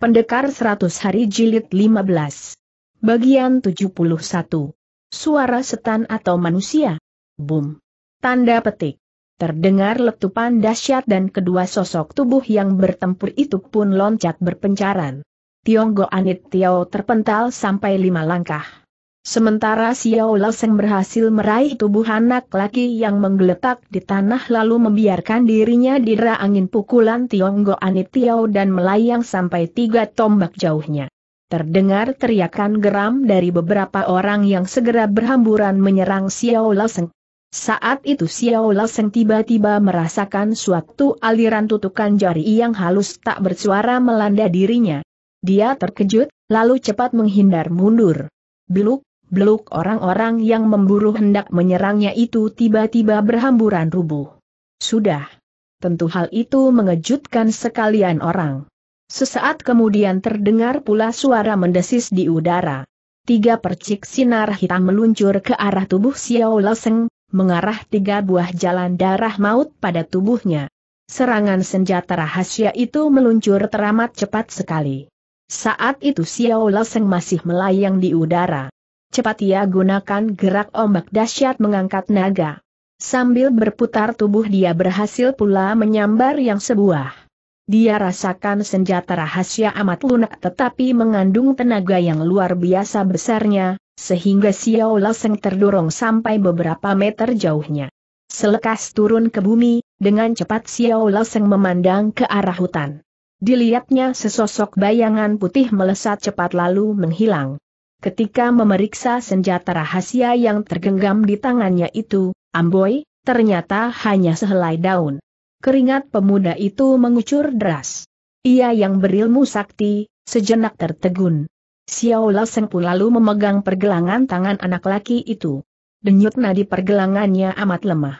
Pendekar 100 Hari Jilid 15. Bagian 71. Suara setan atau manusia. Boom. Tanda petik. Terdengar letupan dahsyat dan kedua sosok tubuh yang bertempur itu pun loncat berpencaran. Tionggo Anit Tiao terpental sampai lima langkah. Sementara Xiao Laoseng berhasil meraih tubuh anak laki yang menggeletak di tanah lalu membiarkan dirinya didera angin pukulan Tionggo Anitiao dan melayang sampai tiga tombak jauhnya. Terdengar teriakan geram dari beberapa orang yang segera berhamburan menyerang Xiao Laoseng. Saat itu Xiao Loseng tiba-tiba merasakan suatu aliran tutukan jari yang halus tak bersuara melanda dirinya. Dia terkejut, lalu cepat menghindar mundur. Biluk, beluk orang-orang yang memburu hendak menyerangnya itu tiba-tiba berhamburan rubuh. Sudah. Tentu hal itu mengejutkan sekalian orang. Sesaat kemudian terdengar pula suara mendesis di udara. Tiga percik sinar hitam meluncur ke arah tubuh Xiao Leseng, mengarah tiga buah jalan darah maut pada tubuhnya. Serangan senjata rahasia itu meluncur teramat cepat sekali. Saat itu Xiao Leseng masih melayang di udara. Cepat ia gunakan gerak ombak dahsyat mengangkat naga. Sambil berputar tubuh dia berhasil pula menyambar yang sebuah. Dia rasakan senjata rahasia amat lunak tetapi mengandung tenaga yang luar biasa besarnya, sehingga Xiao Laseng terdorong sampai beberapa meter jauhnya. Selekas turun ke bumi, dengan cepat Xiao Laseng memandang ke arah hutan. Dilihatnya sesosok bayangan putih melesat cepat lalu menghilang. Ketika memeriksa senjata rahasia yang tergenggam di tangannya itu, Amboy ternyata hanya sehelai daun. Keringat pemuda itu mengucur deras. Ia yang berilmu sakti, sejenak tertegun. Xiao Laseng pun lalu memegang pergelangan tangan anak laki itu. Denyut nadi pergelangannya amat lemah.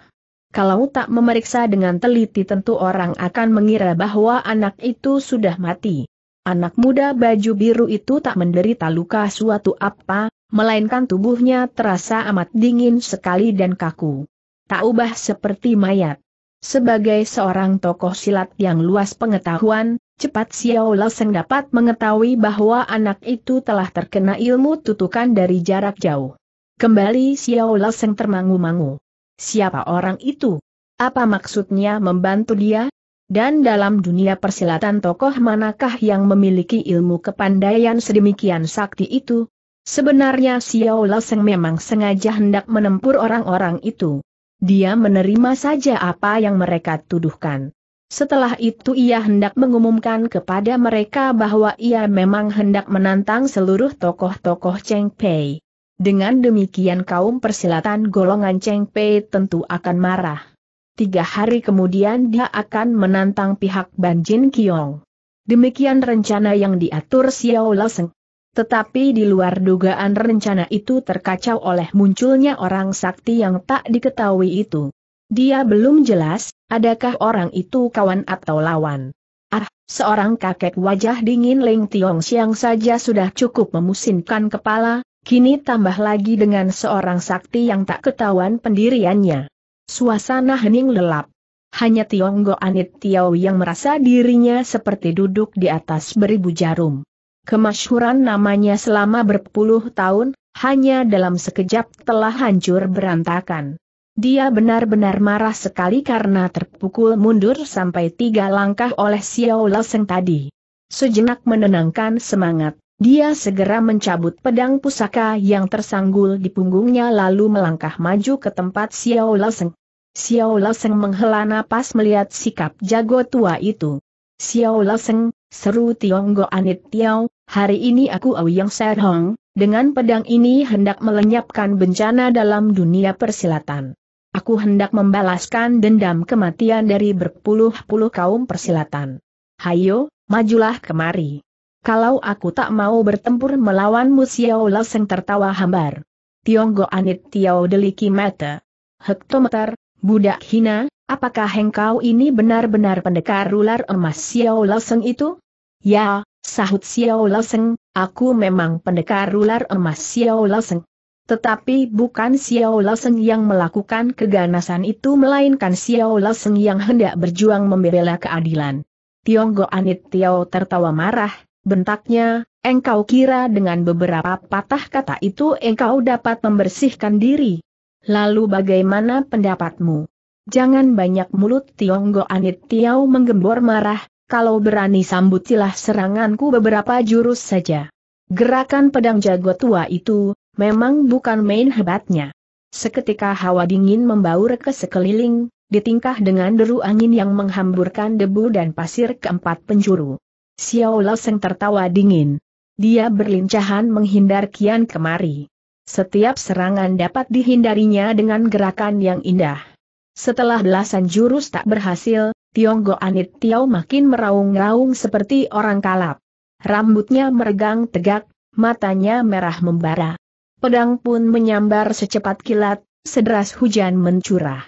Kalau tak memeriksa dengan teliti tentu orang akan mengira bahwa anak itu sudah mati anak muda baju biru itu tak menderita luka suatu apa, melainkan tubuhnya terasa amat dingin sekali dan kaku. Tak ubah seperti mayat. Sebagai seorang tokoh silat yang luas pengetahuan, cepat Xiao Loseng dapat mengetahui bahwa anak itu telah terkena ilmu tutukan dari jarak jauh. Kembali Xiao Loseng termangu-mangu. Siapa orang itu? Apa maksudnya membantu dia? Dan dalam dunia persilatan tokoh manakah yang memiliki ilmu kepandaian sedemikian sakti itu? Sebenarnya Xiao Laseng memang sengaja hendak menempur orang-orang itu. Dia menerima saja apa yang mereka tuduhkan. Setelah itu ia hendak mengumumkan kepada mereka bahwa ia memang hendak menantang seluruh tokoh-tokoh Cheng Pei. Dengan demikian kaum persilatan golongan Cheng Pei tentu akan marah tiga hari kemudian dia akan menantang pihak Ban Jin Kiong. Demikian rencana yang diatur Xiao Loseng. Tetapi di luar dugaan rencana itu terkacau oleh munculnya orang sakti yang tak diketahui itu. Dia belum jelas, adakah orang itu kawan atau lawan. Ah, seorang kakek wajah dingin Ling Tiong Siang saja sudah cukup memusinkan kepala, kini tambah lagi dengan seorang sakti yang tak ketahuan pendiriannya. Suasana hening lelap. Hanya Tionggo Anit Tiau yang merasa dirinya seperti duduk di atas beribu jarum. Kemasyhuran namanya selama berpuluh tahun, hanya dalam sekejap telah hancur berantakan. Dia benar-benar marah sekali karena terpukul mundur sampai tiga langkah oleh Xiao Leseng tadi. Sejenak menenangkan semangat, dia segera mencabut pedang pusaka yang tersanggul di punggungnya lalu melangkah maju ke tempat Xiao Leseng. Xiao Laseng menghela napas melihat sikap jago tua itu. Xiao Laseng, seru Tionggo Anit Tiao, hari ini aku Aoyang Serong, dengan pedang ini hendak melenyapkan bencana dalam dunia persilatan. Aku hendak membalaskan dendam kematian dari berpuluh-puluh kaum persilatan. Hayo, majulah kemari. Kalau aku tak mau bertempur melawanmu Xiao Laseng tertawa hambar. Tionggo Anit Tiao deliki mata. Hektometer, Budak hina, apakah engkau ini benar-benar pendekar ular emas Xiao Laoseng itu? Ya, sahut Xiao Laoseng, aku memang pendekar ular emas Xiao Laoseng. Tetapi bukan Xiao Laoseng yang melakukan keganasan itu melainkan Xiao Laoseng yang hendak berjuang membela keadilan. Tionggo Anit Tiao tertawa marah, bentaknya, engkau kira dengan beberapa patah kata itu engkau dapat membersihkan diri. Lalu bagaimana pendapatmu? Jangan banyak mulut Tionggo Anit Tiau menggembor marah, kalau berani sambut sambutilah seranganku beberapa jurus saja. Gerakan pedang jago tua itu, memang bukan main hebatnya. Seketika hawa dingin membaur ke sekeliling, ditingkah dengan deru angin yang menghamburkan debu dan pasir keempat penjuru. Xiao Lao Seng tertawa dingin. Dia berlincahan menghindar kian kemari. Setiap serangan dapat dihindarinya dengan gerakan yang indah. Setelah belasan jurus tak berhasil, Tionggo Anit Tiau makin meraung-raung seperti orang kalap. Rambutnya meregang tegak, matanya merah membara. Pedang pun menyambar secepat kilat, sederas hujan mencurah.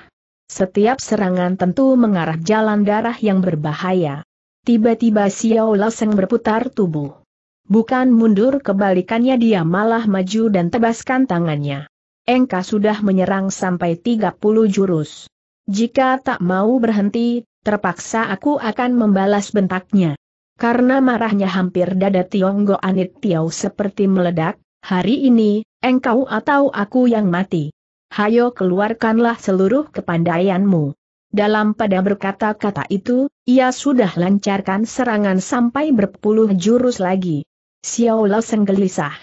Setiap serangan tentu mengarah jalan darah yang berbahaya. Tiba-tiba Xiao Laseng berputar tubuh. Bukan mundur kebalikannya dia malah maju dan tebaskan tangannya. Engka sudah menyerang sampai 30 jurus. Jika tak mau berhenti, terpaksa aku akan membalas bentaknya. Karena marahnya hampir dada Tionggo Anit Tiau seperti meledak, hari ini, engkau atau aku yang mati. Hayo keluarkanlah seluruh kepandaianmu. Dalam pada berkata-kata itu, ia sudah lancarkan serangan sampai berpuluh jurus lagi. Xiao senggelisah. gelisah.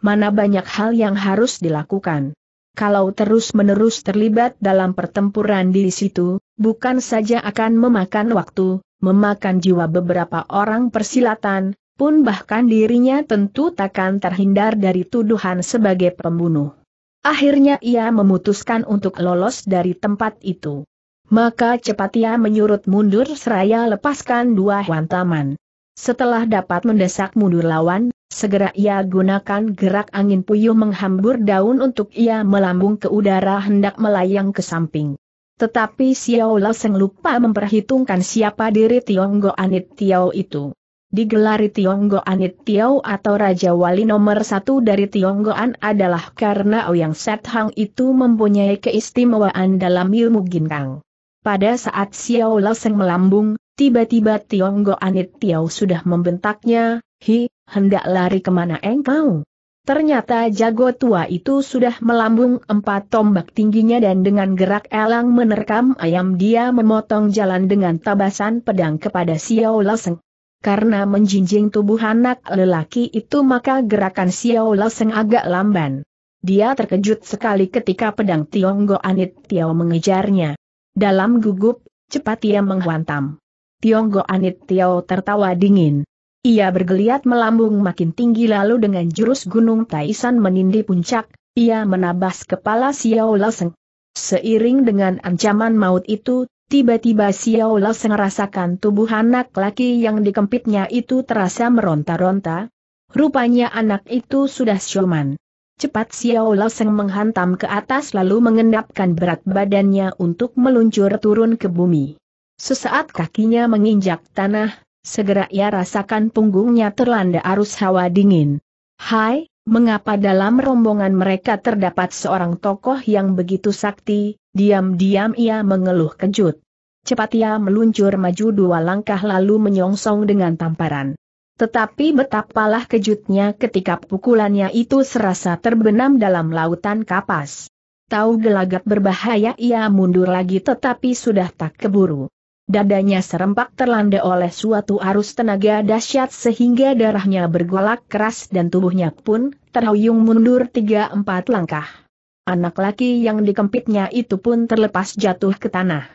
Mana banyak hal yang harus dilakukan. Kalau terus-menerus terlibat dalam pertempuran di situ, bukan saja akan memakan waktu, memakan jiwa beberapa orang persilatan, pun bahkan dirinya tentu takkan terhindar dari tuduhan sebagai pembunuh. Akhirnya ia memutuskan untuk lolos dari tempat itu. Maka cepat ia menyurut mundur seraya lepaskan dua huantaman. Setelah dapat mendesak mundur lawan, segera ia gunakan gerak angin puyuh menghambur daun untuk ia melambung ke udara hendak melayang ke samping. Tetapi Xiao Lao Seng lupa memperhitungkan siapa diri Tionggo Anit Tiao itu. Digelari Tionggo Anit Tiao atau Raja Wali nomor satu dari Tionggoan adalah karena Ouyang Set Hang itu mempunyai keistimewaan dalam ilmu ginkang. Pada saat Xiao Leseng melambung, tiba-tiba Tionggo Anit Tiao sudah membentaknya, Hi, hendak lari kemana engkau? Ternyata jago tua itu sudah melambung empat tombak tingginya dan dengan gerak elang menerkam ayam dia memotong jalan dengan tabasan pedang kepada Xiao Leseng. Karena menjinjing tubuh anak lelaki itu maka gerakan Xiao Leseng agak lamban. Dia terkejut sekali ketika pedang Tionggo Anit Tiao mengejarnya. Dalam gugup, cepat ia menghantam. Go Anit Tiao tertawa dingin. Ia bergeliat melambung makin tinggi lalu dengan jurus gunung Taisan menindi puncak, ia menabas kepala Xiao Laseng. Seiring dengan ancaman maut itu, tiba-tiba Xiao Laseng merasakan tubuh anak laki yang dikempitnya itu terasa meronta-ronta. Rupanya anak itu sudah sioman. Cepat Xiao Seng menghantam ke atas lalu mengendapkan berat badannya untuk meluncur turun ke bumi. Sesaat kakinya menginjak tanah, segera ia rasakan punggungnya terlanda arus hawa dingin. Hai, mengapa dalam rombongan mereka terdapat seorang tokoh yang begitu sakti, diam-diam ia mengeluh kejut. Cepat ia meluncur maju dua langkah lalu menyongsong dengan tamparan. Tetapi betapalah kejutnya ketika pukulannya itu serasa terbenam dalam lautan kapas. Tahu gelagat berbahaya ia mundur lagi tetapi sudah tak keburu. Dadanya serempak terlanda oleh suatu arus tenaga dahsyat sehingga darahnya bergolak keras dan tubuhnya pun terhuyung mundur tiga empat langkah. Anak laki yang dikempitnya itu pun terlepas jatuh ke tanah.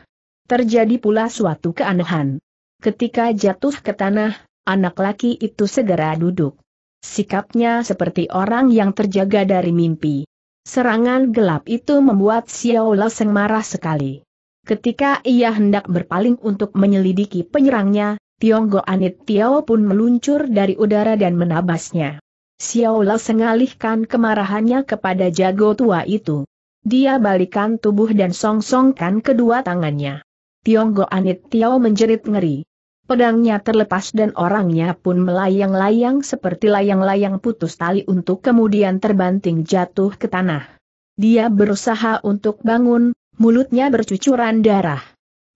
Terjadi pula suatu keanehan. Ketika jatuh ke tanah, anak laki itu segera duduk. Sikapnya seperti orang yang terjaga dari mimpi. Serangan gelap itu membuat Xiao Leseng marah sekali. Ketika ia hendak berpaling untuk menyelidiki penyerangnya, Tionggo Anit Tiao pun meluncur dari udara dan menabasnya. Xiao Leseng alihkan kemarahannya kepada jago tua itu. Dia balikan tubuh dan songsongkan kedua tangannya. Tionggo Anit Tiao menjerit ngeri. Pedangnya terlepas dan orangnya pun melayang-layang seperti layang-layang putus tali untuk kemudian terbanting jatuh ke tanah. Dia berusaha untuk bangun, mulutnya bercucuran darah.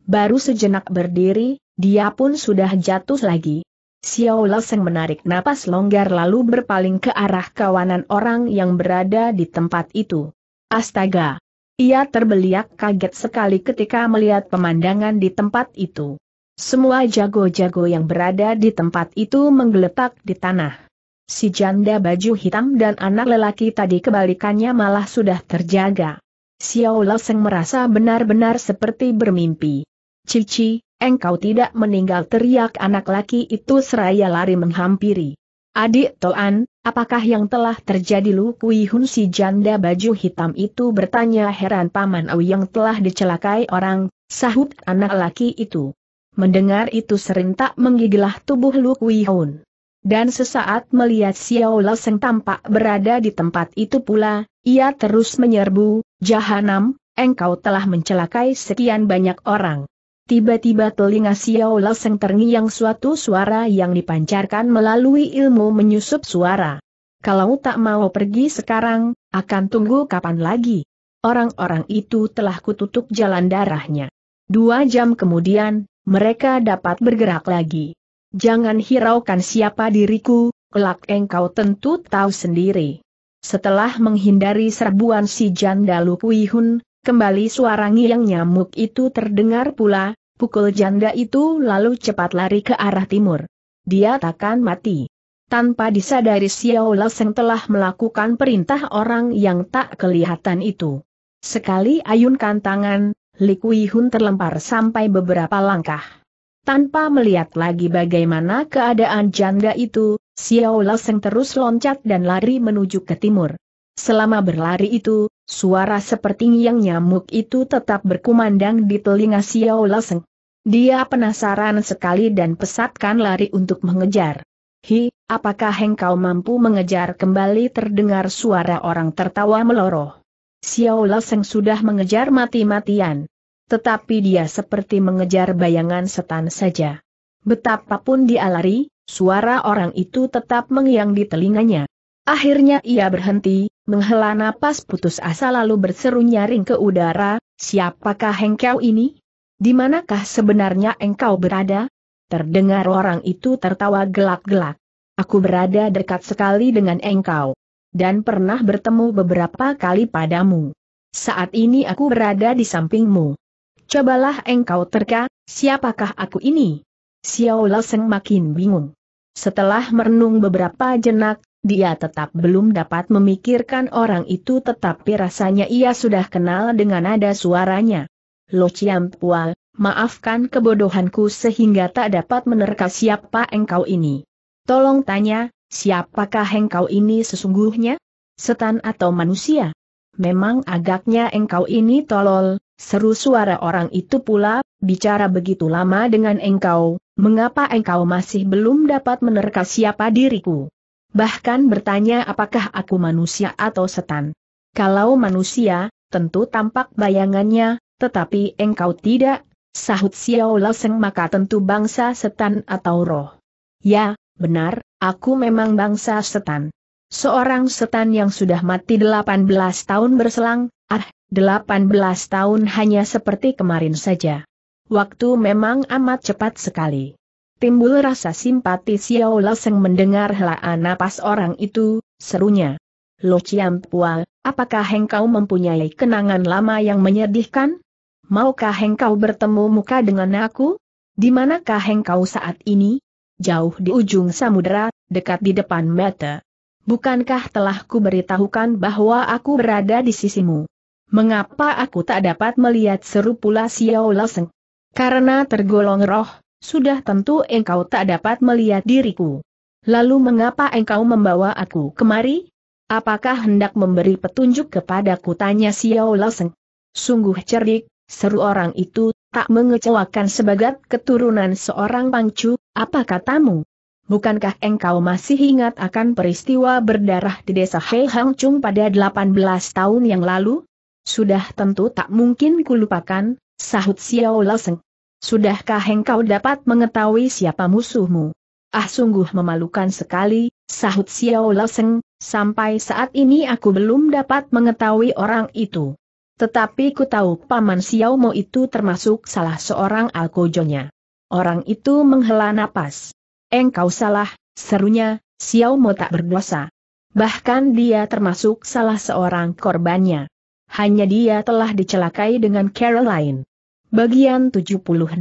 Baru sejenak berdiri, dia pun sudah jatuh lagi. Xiao Seng menarik napas longgar lalu berpaling ke arah kawanan orang yang berada di tempat itu. Astaga! Ia terbeliak kaget sekali ketika melihat pemandangan di tempat itu. Semua jago-jago yang berada di tempat itu menggeletak di tanah. Si janda baju hitam dan anak lelaki tadi kebalikannya malah sudah terjaga. Xiao Seng merasa benar-benar seperti bermimpi. Cici, engkau tidak meninggal teriak anak laki itu seraya lari menghampiri. Adik Toan, apakah yang telah terjadi Lu Kui Hun si janda baju hitam itu bertanya heran Paman Au yang telah dicelakai orang, sahut anak laki itu. Mendengar itu serentak menggigilah tubuh Lu Kui Dan sesaat melihat Xiao Seng tampak berada di tempat itu pula, ia terus menyerbu, Jahanam, engkau telah mencelakai sekian banyak orang. Tiba-tiba telinga Xiao Seng terngiang suatu suara yang dipancarkan melalui ilmu menyusup suara. Kalau tak mau pergi sekarang, akan tunggu kapan lagi. Orang-orang itu telah kututup jalan darahnya. Dua jam kemudian, mereka dapat bergerak lagi. Jangan hiraukan siapa diriku, kelak engkau tentu tahu sendiri. Setelah menghindari serbuan si janda Lu Hun, kembali suara ngilang nyamuk itu terdengar pula, pukul janda itu lalu cepat lari ke arah timur. Dia takkan mati. Tanpa disadari Xiao Laseng telah melakukan perintah orang yang tak kelihatan itu. Sekali ayunkan tangan, Li Kui Hun terlempar sampai beberapa langkah. Tanpa melihat lagi bagaimana keadaan janda itu, Xiao Seng terus loncat dan lari menuju ke timur. Selama berlari itu, suara seperti yang nyamuk itu tetap berkumandang di telinga Xiao Seng. Dia penasaran sekali dan pesatkan lari untuk mengejar. Hi, apakah engkau mampu mengejar kembali terdengar suara orang tertawa meloroh. Xiao yang sudah mengejar mati-matian. Tetapi dia seperti mengejar bayangan setan saja. Betapapun dia lari, suara orang itu tetap mengiang di telinganya. Akhirnya ia berhenti, menghela napas putus asa lalu berseru nyaring ke udara, siapakah engkau ini? Dimanakah sebenarnya engkau berada? Terdengar orang itu tertawa gelak-gelak. Aku berada dekat sekali dengan engkau dan pernah bertemu beberapa kali padamu. Saat ini aku berada di sampingmu. Cobalah engkau terka, siapakah aku ini? Xiao Seng makin bingung. Setelah merenung beberapa jenak, dia tetap belum dapat memikirkan orang itu tetapi rasanya ia sudah kenal dengan nada suaranya. Lo Chiam Pual, maafkan kebodohanku sehingga tak dapat menerka siapa engkau ini. Tolong tanya, Siapakah engkau ini sesungguhnya? Setan atau manusia? Memang agaknya engkau ini tolol, seru suara orang itu pula, bicara begitu lama dengan engkau, mengapa engkau masih belum dapat menerka siapa diriku? Bahkan bertanya apakah aku manusia atau setan. Kalau manusia, tentu tampak bayangannya, tetapi engkau tidak, sahut Xiao Lao Seng maka tentu bangsa setan atau roh. Ya, Benar, aku memang bangsa setan. Seorang setan yang sudah mati 18 tahun berselang, ah, 18 tahun hanya seperti kemarin saja. Waktu memang amat cepat sekali. Timbul rasa simpati Xiao Laseng mendengar helaan napas orang itu, serunya. Lo Chiam Pua, apakah engkau mempunyai kenangan lama yang menyedihkan? Maukah engkau bertemu muka dengan aku? Di manakah engkau saat ini? jauh di ujung samudera, dekat di depan mata. Bukankah telah kuberitahukan bahwa aku berada di sisimu? Mengapa aku tak dapat melihat seru pula Xiao Laseng? Karena tergolong roh, sudah tentu engkau tak dapat melihat diriku. Lalu mengapa engkau membawa aku kemari? Apakah hendak memberi petunjuk kepadaku tanya Xiao Laseng? Sungguh cerdik, seru orang itu, tak mengecewakan sebagai keturunan seorang pangcu, apa katamu? Bukankah engkau masih ingat akan peristiwa berdarah di desa Hei pada 18 tahun yang lalu? Sudah tentu tak mungkin kulupakan, sahut Xiao Laoseng. Sudahkah engkau dapat mengetahui siapa musuhmu? Ah sungguh memalukan sekali, sahut Xiao Laoseng, sampai saat ini aku belum dapat mengetahui orang itu. Tetapi ku tahu Paman Xiao Mo itu termasuk salah seorang alkojonya. Orang itu menghela napas. Engkau salah, serunya, Xiao Mo tak berdosa. Bahkan dia termasuk salah seorang korbannya. Hanya dia telah dicelakai dengan Caroline. Bagian 72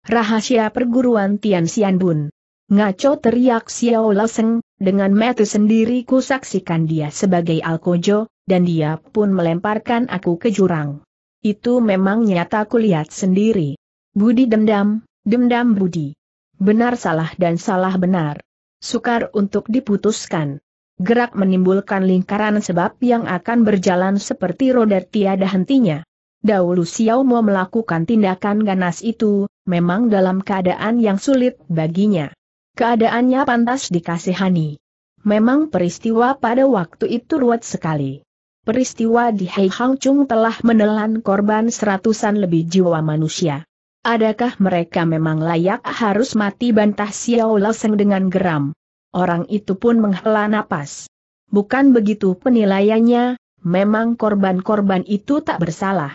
Rahasia Perguruan Tian Xian Xianbun Ngaco teriak Xiao Seng. dengan metu sendiri ku saksikan dia sebagai alkojo, dan dia pun melemparkan aku ke jurang. Itu memang nyata kulihat sendiri. Budi dendam, dendam budi. Benar salah dan salah benar. Sukar untuk diputuskan. Gerak menimbulkan lingkaran sebab yang akan berjalan seperti roda tiada hentinya. Dahulu Xiao Mo melakukan tindakan ganas itu, memang dalam keadaan yang sulit baginya. Keadaannya pantas dikasihani. Memang peristiwa pada waktu itu ruwet sekali peristiwa di Heihangchung telah menelan korban seratusan lebih jiwa manusia. Adakah mereka memang layak harus mati bantah Xiao Laseng dengan geram? Orang itu pun menghela napas. Bukan begitu penilaiannya, memang korban-korban itu tak bersalah.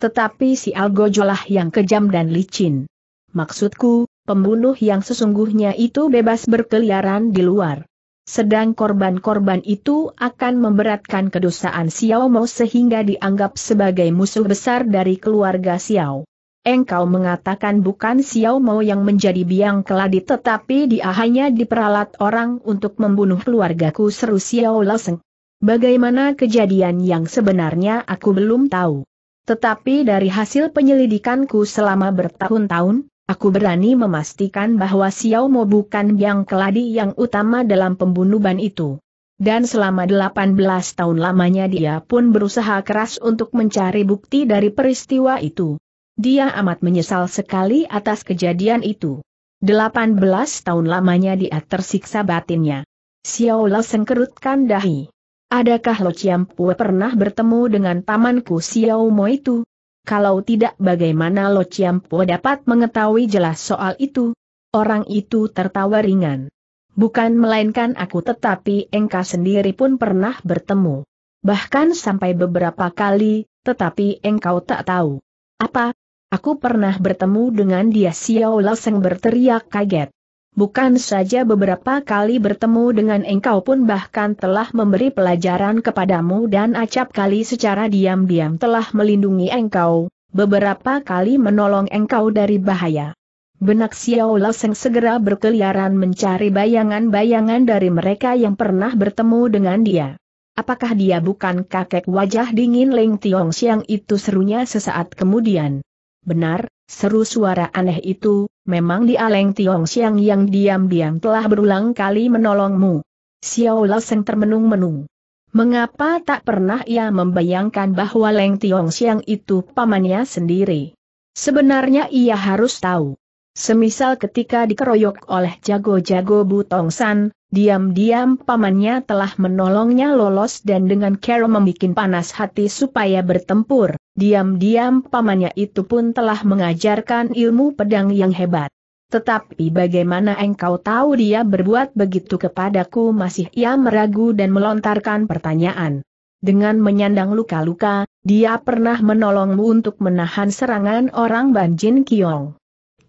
Tetapi si Algojolah yang kejam dan licin. Maksudku, pembunuh yang sesungguhnya itu bebas berkeliaran di luar sedang korban-korban itu akan memberatkan kedosaan Xiao Mo sehingga dianggap sebagai musuh besar dari keluarga Xiao. Engkau mengatakan bukan Xiao Mo yang menjadi biang keladi tetapi dia hanya diperalat orang untuk membunuh keluargaku seru Xiao Laseng. Bagaimana kejadian yang sebenarnya aku belum tahu. Tetapi dari hasil penyelidikanku selama bertahun-tahun, Aku berani memastikan bahwa Xiao Mo bukan yang keladi yang utama dalam pembunuhan itu. Dan selama 18 tahun lamanya dia pun berusaha keras untuk mencari bukti dari peristiwa itu. Dia amat menyesal sekali atas kejadian itu. 18 tahun lamanya dia tersiksa batinnya. Xiao La sengkerutkan dahi. Adakah Lo Chiam Pue pernah bertemu dengan pamanku Xiao Mo itu? kalau tidak bagaimana Lo Ciampo dapat mengetahui jelas soal itu? Orang itu tertawa ringan. Bukan melainkan aku tetapi Engka sendiri pun pernah bertemu. Bahkan sampai beberapa kali, tetapi engkau tak tahu. Apa? Aku pernah bertemu dengan dia Xiao Laseng berteriak kaget bukan saja beberapa kali bertemu dengan engkau pun bahkan telah memberi pelajaran kepadamu dan acap kali secara diam-diam telah melindungi engkau, beberapa kali menolong engkau dari bahaya. Benak Xiao Laseng segera berkeliaran mencari bayangan-bayangan dari mereka yang pernah bertemu dengan dia. Apakah dia bukan kakek wajah dingin Leng Tiong Xiang itu serunya sesaat kemudian. Benar, seru suara aneh itu, memang di Aleng Tiong Siang yang diam-diam telah berulang kali menolongmu. Xiao Seng termenung-menung. Mengapa tak pernah ia membayangkan bahwa Leng Tiong Siang itu pamannya sendiri? Sebenarnya ia harus tahu. Semisal ketika dikeroyok oleh jago-jago Butong San, Diam-diam pamannya telah menolongnya lolos dan dengan cara membuat panas hati supaya bertempur. Diam-diam pamannya itu pun telah mengajarkan ilmu pedang yang hebat. Tetapi bagaimana engkau tahu dia berbuat begitu kepadaku masih ia meragu dan melontarkan pertanyaan. Dengan menyandang luka-luka, dia pernah menolongmu untuk menahan serangan orang Banjin Kiong.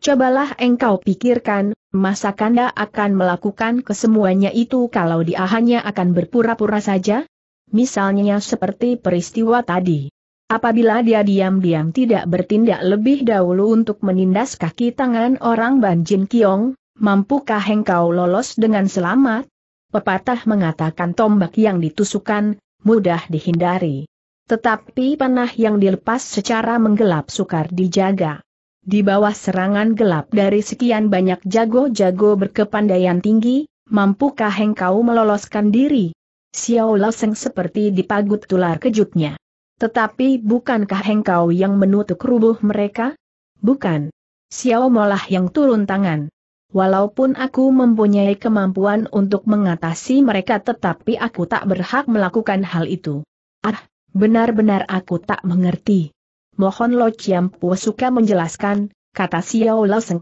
Cobalah engkau pikirkan, Masa Kanda akan melakukan kesemuanya itu kalau dia hanya akan berpura-pura saja? Misalnya seperti peristiwa tadi. Apabila dia diam-diam tidak bertindak lebih dahulu untuk menindas kaki tangan orang Ban Jin Kiong, mampukah engkau lolos dengan selamat? Pepatah mengatakan tombak yang ditusukan, mudah dihindari. Tetapi panah yang dilepas secara menggelap sukar dijaga. Di bawah serangan gelap dari sekian banyak jago-jago berkepandaian tinggi, mampukah engkau meloloskan diri? Xiao Loseng seperti dipagut tular kejutnya. Tetapi bukankah engkau yang menutup rubuh mereka? Bukan. Xiao Molah yang turun tangan. Walaupun aku mempunyai kemampuan untuk mengatasi mereka tetapi aku tak berhak melakukan hal itu. Ah, benar-benar aku tak mengerti mohon Lo Chiam Pu suka menjelaskan, kata Xiao Lo Seng.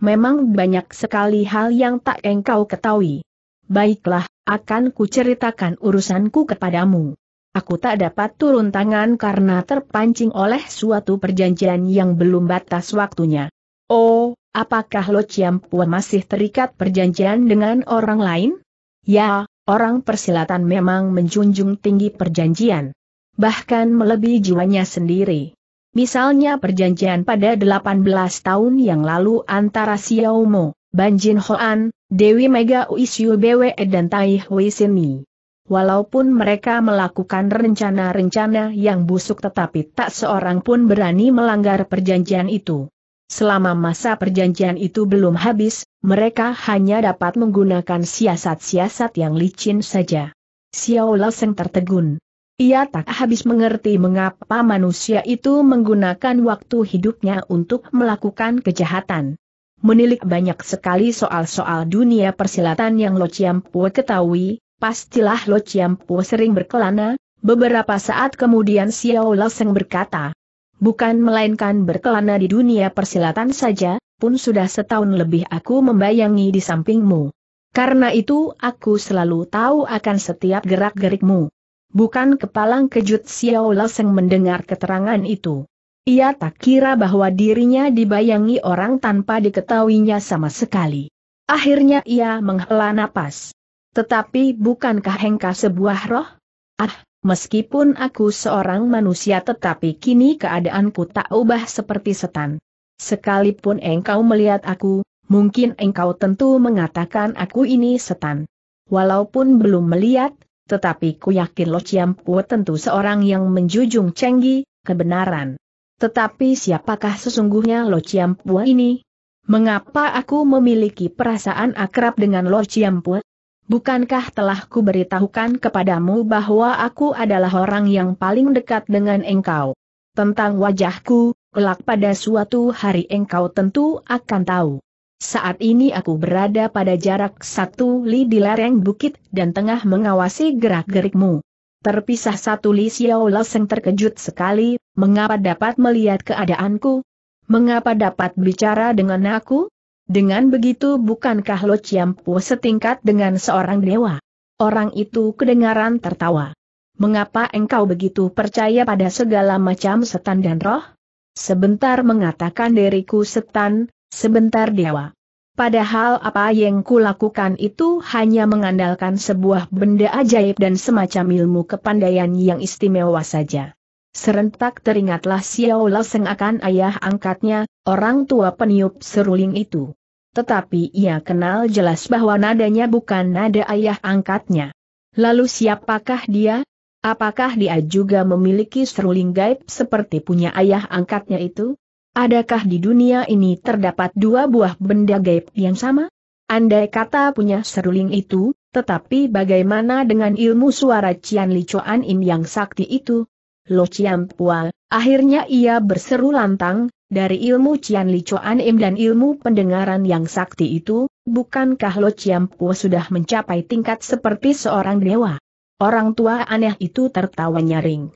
Memang banyak sekali hal yang tak engkau ketahui. Baiklah, akan kuceritakan urusanku kepadamu. Aku tak dapat turun tangan karena terpancing oleh suatu perjanjian yang belum batas waktunya. Oh, apakah Lo Chiam Pu masih terikat perjanjian dengan orang lain? Ya, orang persilatan memang menjunjung tinggi perjanjian. Bahkan melebihi jiwanya sendiri. Misalnya perjanjian pada 18 tahun yang lalu antara Xiao Ban Jin Hoan, Dewi Mega Uisyu BWE dan Tai Hui Sini. Walaupun mereka melakukan rencana-rencana yang busuk tetapi tak seorang pun berani melanggar perjanjian itu. Selama masa perjanjian itu belum habis, mereka hanya dapat menggunakan siasat-siasat yang licin saja. Xiao Lao Seng tertegun. Ia tak habis mengerti mengapa manusia itu menggunakan waktu hidupnya untuk melakukan kejahatan. Menilik banyak sekali soal-soal dunia persilatan yang Lo Chiampue ketahui, pastilah Lo Chiampue sering berkelana, beberapa saat kemudian Xiao Seng berkata, bukan melainkan berkelana di dunia persilatan saja, pun sudah setahun lebih aku membayangi di sampingmu. Karena itu aku selalu tahu akan setiap gerak-gerikmu. Bukan kepalang kejut Xiao Leseng mendengar keterangan itu. Ia tak kira bahwa dirinya dibayangi orang tanpa diketahuinya sama sekali. Akhirnya ia menghela napas. Tetapi bukankah hengka sebuah roh? Ah, meskipun aku seorang manusia tetapi kini keadaanku tak ubah seperti setan. Sekalipun engkau melihat aku, mungkin engkau tentu mengatakan aku ini setan. Walaupun belum melihat, tetapi ku yakin Lo Chiam Pue tentu seorang yang menjunjung cenggi, kebenaran. Tetapi siapakah sesungguhnya Lo Chiam Pue ini? Mengapa aku memiliki perasaan akrab dengan Lo Chiam Pue? Bukankah telah ku beritahukan kepadamu bahwa aku adalah orang yang paling dekat dengan engkau? Tentang wajahku, kelak pada suatu hari engkau tentu akan tahu. Saat ini aku berada pada jarak satu li di lereng bukit dan tengah mengawasi gerak-gerikmu. Terpisah satu li Xiao Leseng terkejut sekali, mengapa dapat melihat keadaanku? Mengapa dapat bicara dengan aku? Dengan begitu bukankah Lo Chiampu setingkat dengan seorang dewa? Orang itu kedengaran tertawa. Mengapa engkau begitu percaya pada segala macam setan dan roh? Sebentar mengatakan diriku setan, Sebentar dewa. Padahal apa yang kulakukan itu hanya mengandalkan sebuah benda ajaib dan semacam ilmu kepandaian yang istimewa saja. Serentak teringatlah Xiao Leseng akan ayah angkatnya, orang tua peniup seruling itu. Tetapi ia kenal jelas bahwa nadanya bukan nada ayah angkatnya. Lalu siapakah dia? Apakah dia juga memiliki seruling gaib seperti punya ayah angkatnya itu? Adakah di dunia ini terdapat dua buah benda gaib yang sama? Andai kata punya seruling itu, tetapi bagaimana dengan ilmu suara Cian Li Chuan Im yang sakti itu? Lo Cian Pua, akhirnya ia berseru lantang, dari ilmu Cian Li Chuan Im dan ilmu pendengaran yang sakti itu, bukankah Lo Cian Pua sudah mencapai tingkat seperti seorang dewa? Orang tua aneh itu tertawa nyaring.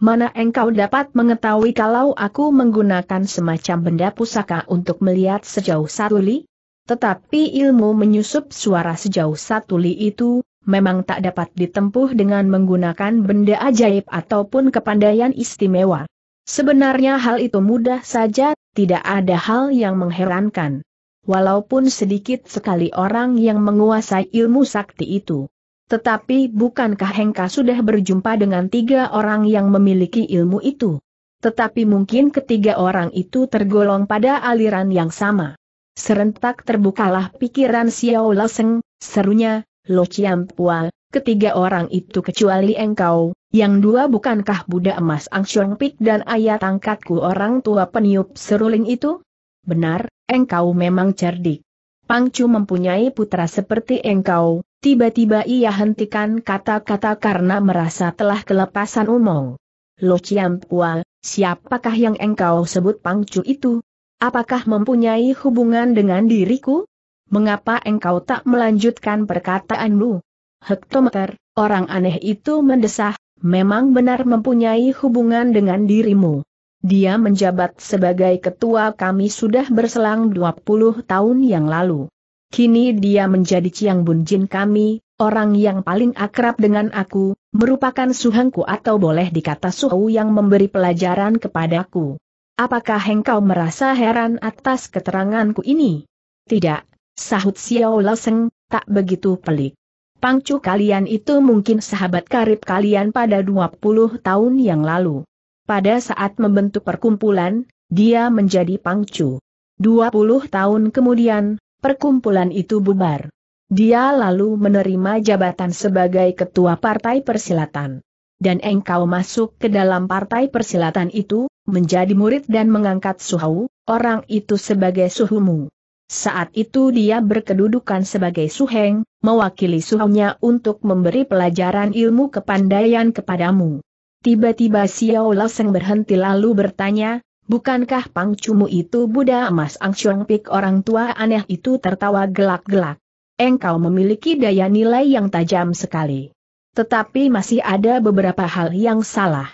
Mana engkau dapat mengetahui kalau aku menggunakan semacam benda pusaka untuk melihat sejauh satu li? Tetapi ilmu menyusup suara sejauh satu li itu, memang tak dapat ditempuh dengan menggunakan benda ajaib ataupun kepandaian istimewa. Sebenarnya hal itu mudah saja, tidak ada hal yang mengherankan. Walaupun sedikit sekali orang yang menguasai ilmu sakti itu. Tetapi bukankah Hengka sudah berjumpa dengan tiga orang yang memiliki ilmu itu? Tetapi mungkin ketiga orang itu tergolong pada aliran yang sama. Serentak terbukalah pikiran Xiao Laseng, serunya, Lo Pua, ketiga orang itu kecuali engkau, yang dua bukankah Buddha emas Ang Chong Pik dan ayah tangkatku orang tua peniup seruling itu? Benar, engkau memang cerdik. Pangcu mempunyai putra seperti engkau, Tiba-tiba ia hentikan kata-kata karena merasa telah kelepasan umong. Lo Pua, siapakah yang engkau sebut pangcu itu? Apakah mempunyai hubungan dengan diriku? Mengapa engkau tak melanjutkan perkataanmu? Hektometer, orang aneh itu mendesah, memang benar mempunyai hubungan dengan dirimu. Dia menjabat sebagai ketua kami sudah berselang 20 tahun yang lalu. Kini dia menjadi Ciang Bun Jin kami, orang yang paling akrab dengan aku, merupakan suhanku atau boleh dikata suhu yang memberi pelajaran kepadaku. Apakah engkau merasa heran atas keteranganku ini? Tidak, sahut Xiao Loseng, tak begitu pelik. Pangcu kalian itu mungkin sahabat karib kalian pada 20 tahun yang lalu. Pada saat membentuk perkumpulan, dia menjadi pangcu. 20 tahun kemudian, perkumpulan itu bubar. Dia lalu menerima jabatan sebagai ketua partai persilatan. Dan engkau masuk ke dalam partai persilatan itu, menjadi murid dan mengangkat suhu, orang itu sebagai suhumu. Saat itu dia berkedudukan sebagai suheng, mewakili suhunya untuk memberi pelajaran ilmu kepandaian kepadamu. Tiba-tiba Xiao Laseng berhenti lalu bertanya, Bukankah pangcumu itu Buddha emas Angsyong Pik orang tua aneh itu tertawa gelak-gelak? Engkau memiliki daya nilai yang tajam sekali. Tetapi masih ada beberapa hal yang salah.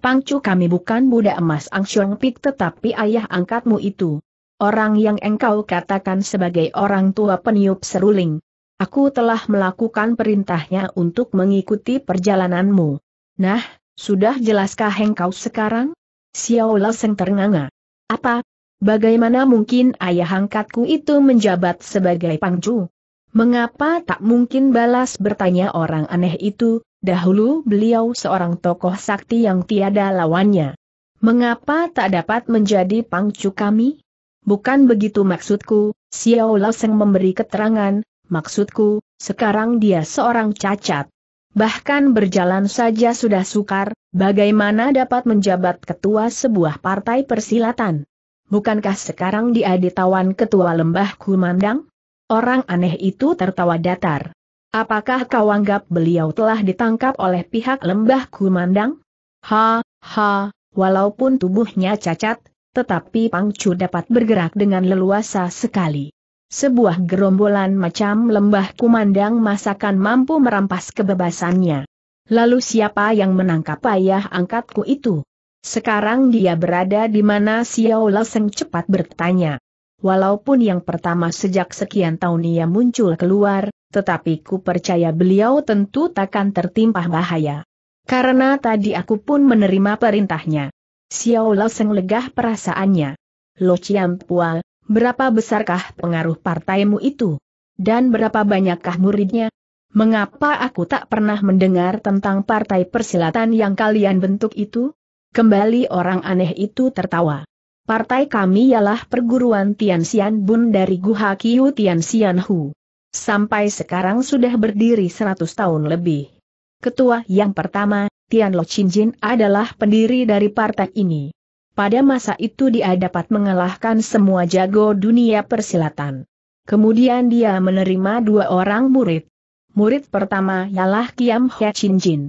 Pangcu kami bukan Buddha emas Angsyong Pik tetapi ayah angkatmu itu. Orang yang engkau katakan sebagai orang tua peniup seruling. Aku telah melakukan perintahnya untuk mengikuti perjalananmu. Nah, sudah jelaskah engkau sekarang? Xiao Leseng ternganga. Apa? Bagaimana mungkin ayah angkatku itu menjabat sebagai pangcu? Mengapa tak mungkin balas bertanya orang aneh itu, dahulu beliau seorang tokoh sakti yang tiada lawannya. Mengapa tak dapat menjadi pangcu kami? Bukan begitu maksudku, Xiao Leseng memberi keterangan, maksudku, sekarang dia seorang cacat bahkan berjalan saja sudah sukar, bagaimana dapat menjabat ketua sebuah partai persilatan? Bukankah sekarang dia ditawan ketua lembah kumandang? Orang aneh itu tertawa datar. Apakah kau anggap beliau telah ditangkap oleh pihak lembah kumandang? Ha, ha, walaupun tubuhnya cacat, tetapi Pangcu dapat bergerak dengan leluasa sekali sebuah gerombolan macam lembah kumandang masakan mampu merampas kebebasannya. Lalu siapa yang menangkap ayah angkatku itu? Sekarang dia berada di mana Xiao Laseng cepat bertanya. Walaupun yang pertama sejak sekian tahun ia muncul keluar, tetapi ku percaya beliau tentu takkan tertimpa bahaya. Karena tadi aku pun menerima perintahnya. Xiao Laseng legah perasaannya. Lo Chiang Pua, berapa besarkah pengaruh partaimu itu? Dan berapa banyakkah muridnya? Mengapa aku tak pernah mendengar tentang partai persilatan yang kalian bentuk itu? Kembali orang aneh itu tertawa. Partai kami ialah perguruan Tianxian Bun dari Guha Tian Tianxian Hu. Sampai sekarang sudah berdiri 100 tahun lebih. Ketua yang pertama, Tian Lo Jin adalah pendiri dari partai ini. Pada masa itu dia dapat mengalahkan semua jago dunia persilatan. Kemudian dia menerima dua orang murid. Murid pertama ialah Kiam He Chin Jin.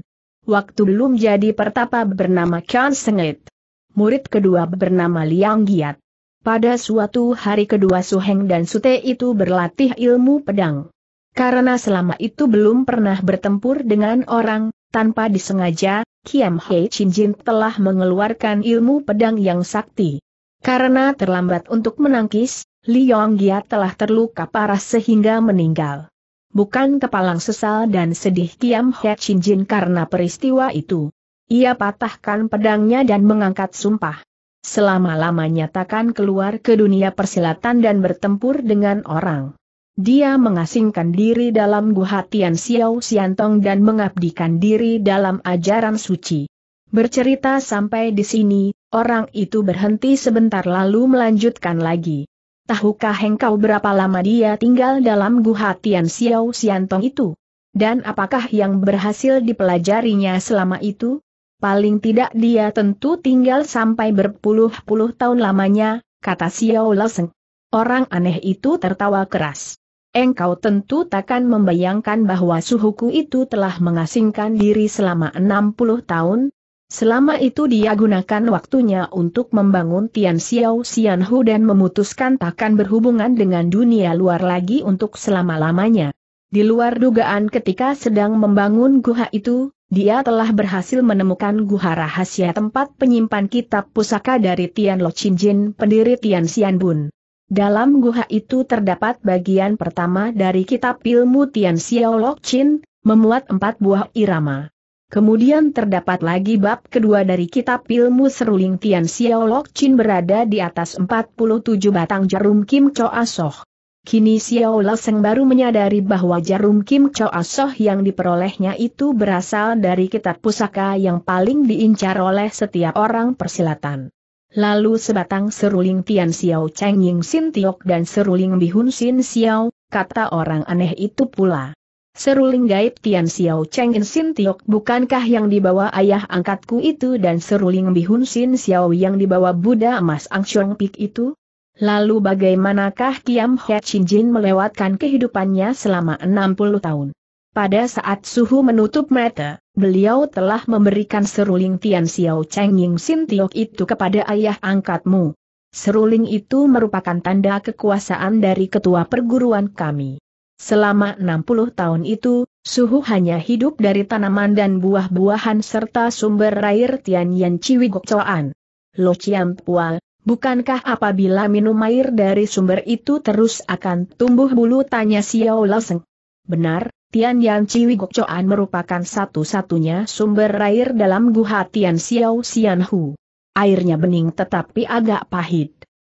Waktu belum jadi pertapa bernama Kian Sengit. Murid kedua bernama Liang Giat. Pada suatu hari kedua Su Heng dan Su Sute itu berlatih ilmu pedang. Karena selama itu belum pernah bertempur dengan orang, tanpa disengaja, Kiam Hei Jin telah mengeluarkan ilmu pedang yang sakti. Karena terlambat untuk menangkis, Li Gia telah terluka parah sehingga meninggal. Bukan kepalang sesal dan sedih Kiam Hei Jin karena peristiwa itu. Ia patahkan pedangnya dan mengangkat sumpah. Selama-lamanya takkan keluar ke dunia persilatan dan bertempur dengan orang. Dia mengasingkan diri dalam guhatian Xiao Xiantong dan mengabdikan diri dalam ajaran suci. Bercerita sampai di sini, orang itu berhenti sebentar lalu melanjutkan lagi. Tahukah engkau berapa lama dia tinggal dalam guhatian Xiao Xiantong itu? Dan apakah yang berhasil dipelajarinya selama itu? Paling tidak dia tentu tinggal sampai berpuluh-puluh tahun lamanya, kata Xiao Leseng. Orang aneh itu tertawa keras. Engkau tentu takkan membayangkan bahwa suhuku itu telah mengasingkan diri selama 60 tahun. Selama itu dia gunakan waktunya untuk membangun Tian Xiao Xianhu dan memutuskan takkan berhubungan dengan dunia luar lagi untuk selama-lamanya. Di luar dugaan ketika sedang membangun guha itu, dia telah berhasil menemukan guha rahasia tempat penyimpan kitab pusaka dari Tian Lo Chin Jin pendiri Tian Bun. Dalam guha itu terdapat bagian pertama dari kitab ilmu Tian Xiao Lok Chin, memuat empat buah irama. Kemudian terdapat lagi bab kedua dari kitab ilmu seruling Tian Xiao Lok Chin berada di atas 47 batang jarum Kim Choa Soh. Kini Xiao Seng baru menyadari bahwa jarum Kim Choa Soh yang diperolehnya itu berasal dari kitab pusaka yang paling diincar oleh setiap orang persilatan lalu sebatang seruling Tian Xiao Cheng Ying Sin Tiok dan seruling Bihun Sin Xiao, kata orang aneh itu pula. Seruling gaib Tian Xiao Cheng Ying Sin Tiok bukankah yang dibawa ayah angkatku itu dan seruling Bihun Sin Xiao yang dibawa Buddha emas Chong Pik itu? Lalu bagaimanakah Kiam He Chin Jin melewatkan kehidupannya selama 60 tahun? Pada saat suhu menutup mata, beliau telah memberikan seruling Tian Xiao Cheng Ying Sin Tiok itu kepada ayah angkatmu. Seruling itu merupakan tanda kekuasaan dari ketua perguruan kami. Selama 60 tahun itu, suhu hanya hidup dari tanaman dan buah-buahan serta sumber air Tian Yan Ciwi Gokcoan. Lo Chiam Pual, bukankah apabila minum air dari sumber itu terus akan tumbuh bulu tanya Xiao Laseng? Benar, Tian Yan Ciwi Gokcoan merupakan satu-satunya sumber air dalam guha Tian Xiao Xianhu. Airnya bening tetapi agak pahit.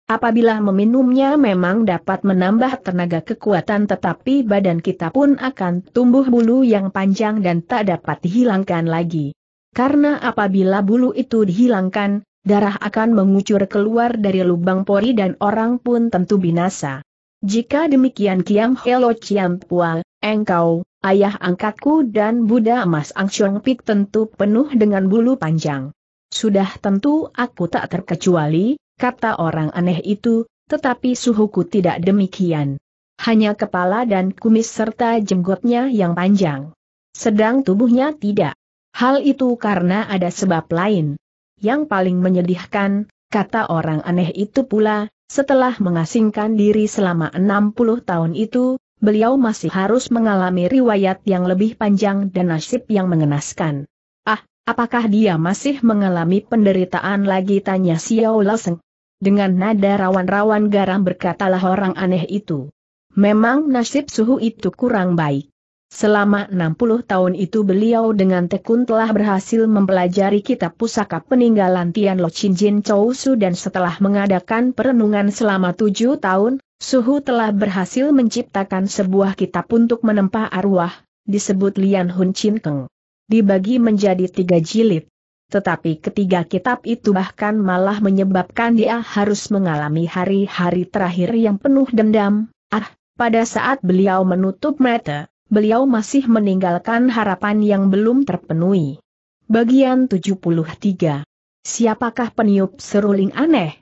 Apabila meminumnya memang dapat menambah tenaga kekuatan tetapi badan kita pun akan tumbuh bulu yang panjang dan tak dapat dihilangkan lagi. Karena apabila bulu itu dihilangkan, darah akan mengucur keluar dari lubang pori dan orang pun tentu binasa. Jika demikian Kiam Helo Ciam pual. Engkau, ayah angkatku dan Buddha Mas Chong Pik tentu penuh dengan bulu panjang. Sudah tentu aku tak terkecuali, kata orang aneh itu, tetapi suhuku tidak demikian. Hanya kepala dan kumis serta jenggotnya yang panjang. Sedang tubuhnya tidak. Hal itu karena ada sebab lain. Yang paling menyedihkan, kata orang aneh itu pula, setelah mengasingkan diri selama 60 tahun itu, beliau masih harus mengalami riwayat yang lebih panjang dan nasib yang mengenaskan. Ah, apakah dia masih mengalami penderitaan lagi tanya Xiao Laseng? Dengan nada rawan-rawan garam berkatalah orang aneh itu. Memang nasib suhu itu kurang baik. Selama 60 tahun itu beliau dengan tekun telah berhasil mempelajari kitab pusaka peninggalan Tian Lo Chin Jin Chou Su dan setelah mengadakan perenungan selama tujuh tahun, Suhu telah berhasil menciptakan sebuah kitab untuk menempa arwah, disebut Lian Hun Chin Keng. Dibagi menjadi tiga jilid. Tetapi ketiga kitab itu bahkan malah menyebabkan dia harus mengalami hari-hari terakhir yang penuh dendam. Ah, pada saat beliau menutup mata, beliau masih meninggalkan harapan yang belum terpenuhi. Bagian 73 Siapakah peniup seruling aneh?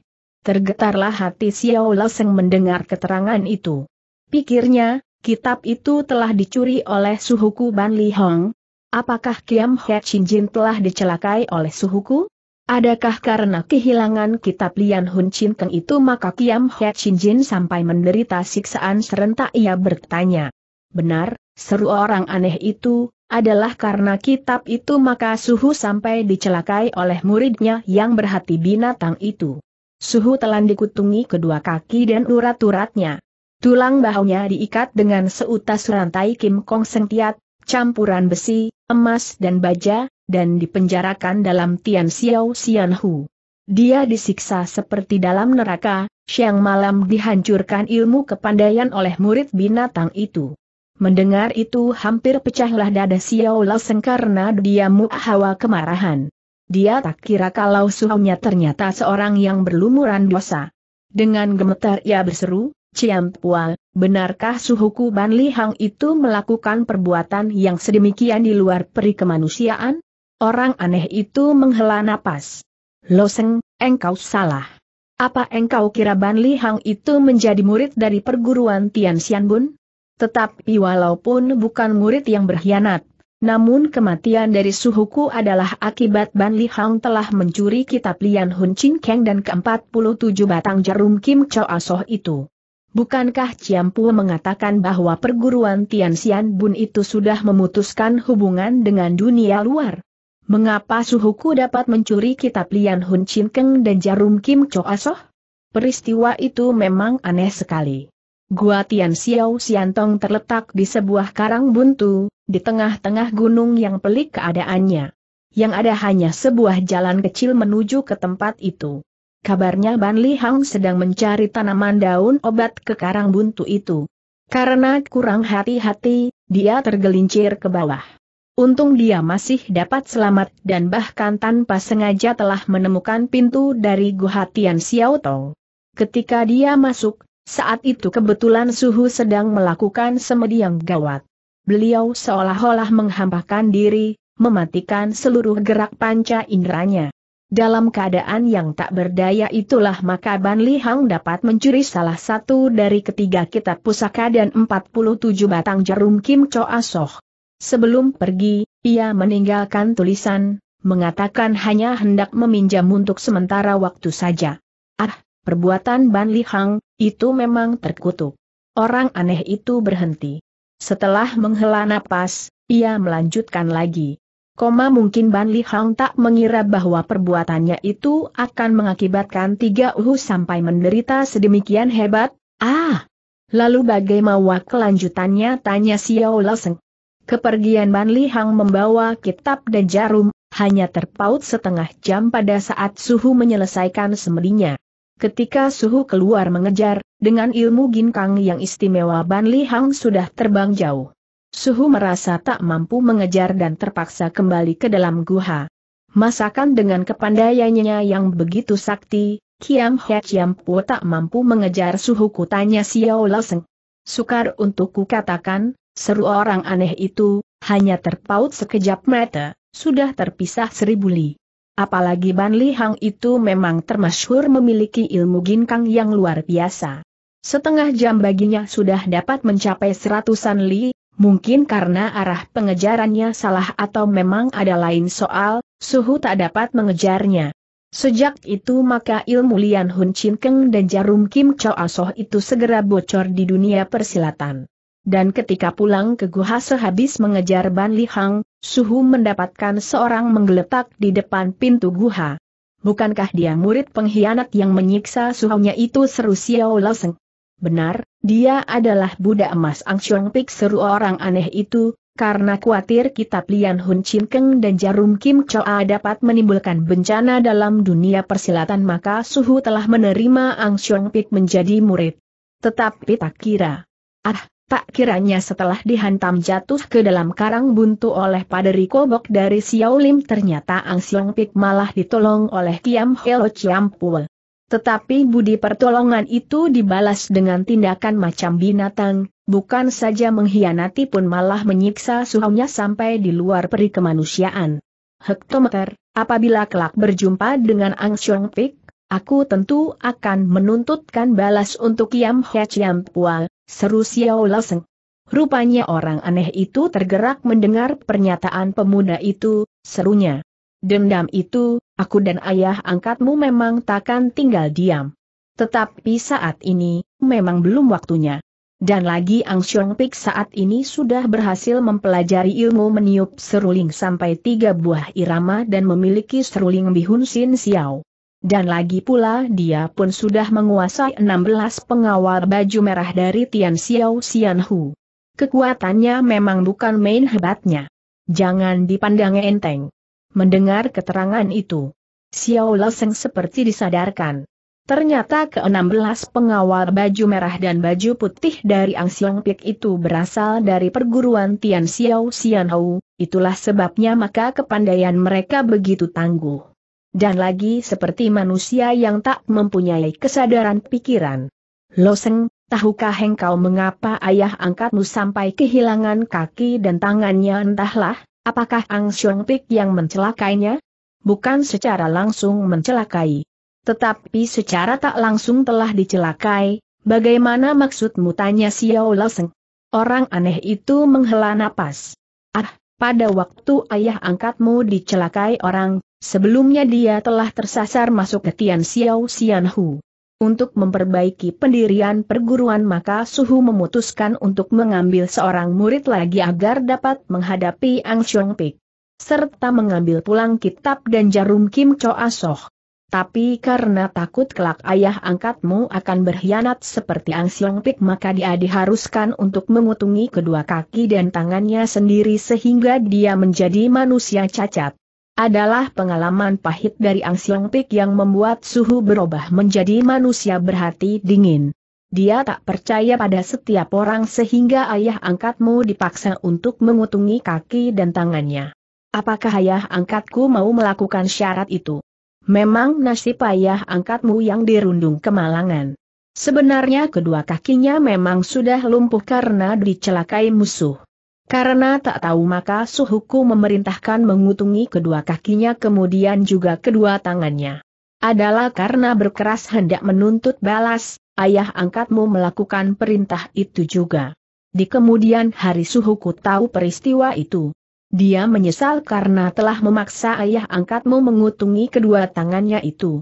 Tergetarlah hati Xiao Laseng mendengar keterangan itu. Pikirnya, kitab itu telah dicuri oleh suhuku Ban Li Hong. Apakah Kiam He Chin Jin telah dicelakai oleh suhuku? Adakah karena kehilangan kitab Lian Hun Chin Keng itu maka Kiam He Chin Jin sampai menderita siksaan serentak ia bertanya. Benar, seru orang aneh itu, adalah karena kitab itu maka suhu sampai dicelakai oleh muridnya yang berhati binatang itu. Suhu telan dikutungi kedua kaki dan urat-uratnya. Tulang bahunya diikat dengan seutas rantai Kim Kong Sengtiat, campuran besi, emas dan baja, dan dipenjarakan dalam Tian Xiao Xian Hu. Dia disiksa seperti dalam neraka, siang malam dihancurkan ilmu kepandaian oleh murid binatang itu. Mendengar itu hampir pecahlah dada Xiao Laseng karena dia muak hawa kemarahan. Dia tak kira kalau suhunya ternyata seorang yang berlumuran dosa. Dengan gemetar ia berseru, Ciam Ciampua, benarkah suhuku Ban Hang itu melakukan perbuatan yang sedemikian di luar peri kemanusiaan? Orang aneh itu menghela napas. Loseng, engkau salah. Apa engkau kira Ban Hang itu menjadi murid dari perguruan Tian Xian Bun? Tetapi walaupun bukan murid yang berkhianat, namun kematian dari suhuku adalah akibat Ban Li Hang telah mencuri kitab Lian Hun Ching Keng dan ke-47 batang jarum Kim Cho Asoh itu. Bukankah Ciampu mengatakan bahwa perguruan Tian Xian Bun itu sudah memutuskan hubungan dengan dunia luar? Mengapa suhuku dapat mencuri kitab Lian Hun Ching Keng dan jarum Kim Cho Asoh? Peristiwa itu memang aneh sekali. Gua Tian Xiao Xiantong terletak di sebuah karang buntu, di tengah-tengah gunung yang pelik keadaannya. Yang ada hanya sebuah jalan kecil menuju ke tempat itu. Kabarnya Ban Li Hang sedang mencari tanaman daun obat ke karang buntu itu. Karena kurang hati-hati, dia tergelincir ke bawah. Untung dia masih dapat selamat dan bahkan tanpa sengaja telah menemukan pintu dari Gua Xiao Tong. Ketika dia masuk, saat itu kebetulan suhu sedang melakukan semedi yang gawat. Beliau seolah-olah menghampakan diri, mematikan seluruh gerak panca inderanya. Dalam keadaan yang tak berdaya itulah maka Ban Li Hang dapat mencuri salah satu dari ketiga kitab pusaka dan 47 batang jarum Kim Choa Soh. Sebelum pergi, ia meninggalkan tulisan, mengatakan hanya hendak meminjam untuk sementara waktu saja. Ah, perbuatan Ban Li Hang, itu memang terkutuk. Orang aneh itu berhenti. Setelah menghela napas, ia melanjutkan lagi. Koma mungkin Ban Li Hang tak mengira bahwa perbuatannya itu akan mengakibatkan tiga uhu sampai menderita sedemikian hebat, ah! Lalu bagaimana kelanjutannya tanya Xiao Loseng. Kepergian Ban Li Hang membawa kitab dan jarum, hanya terpaut setengah jam pada saat suhu menyelesaikan semedinya. Ketika suhu keluar mengejar, dengan ilmu ginkang yang istimewa Ban Li Hang sudah terbang jauh. Suhu merasa tak mampu mengejar dan terpaksa kembali ke dalam guha. Masakan dengan kepandaiannya yang begitu sakti, Kiam He Chiam Po tak mampu mengejar suhu kutanya Xiao Laseng. Sukar untuk kukatakan, seru orang aneh itu, hanya terpaut sekejap mata, sudah terpisah seribu li. Apalagi Ban Li Hang itu memang termasyhur memiliki ilmu ginkang yang luar biasa. Setengah jam baginya sudah dapat mencapai seratusan li, mungkin karena arah pengejarannya salah atau memang ada lain soal, suhu tak dapat mengejarnya. Sejak itu maka ilmu Lian Hun Chin Keng dan Jarum Kim Cho Asoh itu segera bocor di dunia persilatan dan ketika pulang ke Guha sehabis mengejar Ban Li Suhu mendapatkan seorang menggeletak di depan pintu Guha. Bukankah dia murid pengkhianat yang menyiksa suhunya itu seru Xiao Laoseng? Benar, dia adalah budak emas Ang Xiong Pik seru orang aneh itu, karena khawatir kitab Lian Hun Chin Keng dan jarum Kim Choa dapat menimbulkan bencana dalam dunia persilatan maka Suhu telah menerima Ang Xiong Pik menjadi murid. Tetapi tak kira. Ah, Tak kiranya setelah dihantam jatuh ke dalam karang buntu oleh paderi kobok dari Xiaolim ternyata Ang Siong Pik malah ditolong oleh Kiam Helo Chiampul. Tetapi budi pertolongan itu dibalas dengan tindakan macam binatang, bukan saja mengkhianati pun malah menyiksa suhunya sampai di luar peri kemanusiaan. Hektometer, apabila kelak berjumpa dengan Ang Siong Pik, aku tentu akan menuntutkan balas untuk Kiam He Chiam Pual, Seru Xiao Laseng. Rupanya orang aneh itu tergerak mendengar pernyataan pemuda itu, serunya. Dendam itu, aku dan ayah angkatmu memang takkan tinggal diam. Tetapi saat ini, memang belum waktunya. Dan lagi Ang Xiong Pik saat ini sudah berhasil mempelajari ilmu meniup seruling sampai tiga buah irama dan memiliki seruling bihun Sin Xiao. Dan lagi pula dia pun sudah menguasai 16 pengawal baju merah dari Tian Xiao Xian Hu. Kekuatannya memang bukan main hebatnya. Jangan dipandang enteng. Mendengar keterangan itu, Xiao Leseng seperti disadarkan. Ternyata ke-16 pengawal baju merah dan baju putih dari Ang Siong Pik itu berasal dari perguruan Tian Xiao Xian Hou, itulah sebabnya maka kepandaian mereka begitu tangguh dan lagi seperti manusia yang tak mempunyai kesadaran pikiran. Loseng, tahukah engkau mengapa ayah angkatmu sampai kehilangan kaki dan tangannya entahlah, apakah Ang Siong Pik yang mencelakainya? Bukan secara langsung mencelakai. Tetapi secara tak langsung telah dicelakai, bagaimana maksudmu tanya Xiao Loseng? Orang aneh itu menghela napas. Pada waktu ayah angkatmu dicelakai orang, sebelumnya dia telah tersasar masuk ke Tian Xiao Xianhu. Untuk memperbaiki pendirian perguruan maka Suhu memutuskan untuk mengambil seorang murid lagi agar dapat menghadapi Ang Xiong Pik. Serta mengambil pulang kitab dan jarum Kim Choa ah Soh. Tapi karena takut kelak ayah angkatmu akan berkhianat seperti Ang Siong Pik maka dia diharuskan untuk mengutungi kedua kaki dan tangannya sendiri sehingga dia menjadi manusia cacat. Adalah pengalaman pahit dari Ang Siong Pik yang membuat suhu berubah menjadi manusia berhati dingin. Dia tak percaya pada setiap orang sehingga ayah angkatmu dipaksa untuk mengutungi kaki dan tangannya. Apakah ayah angkatku mau melakukan syarat itu? Memang nasib ayah angkatmu yang dirundung kemalangan. Sebenarnya kedua kakinya memang sudah lumpuh karena dicelakai musuh. Karena tak tahu maka suhuku memerintahkan mengutungi kedua kakinya kemudian juga kedua tangannya. Adalah karena berkeras hendak menuntut balas, ayah angkatmu melakukan perintah itu juga. Di kemudian hari suhuku tahu peristiwa itu, dia menyesal karena telah memaksa ayah angkatmu mengutungi kedua tangannya itu.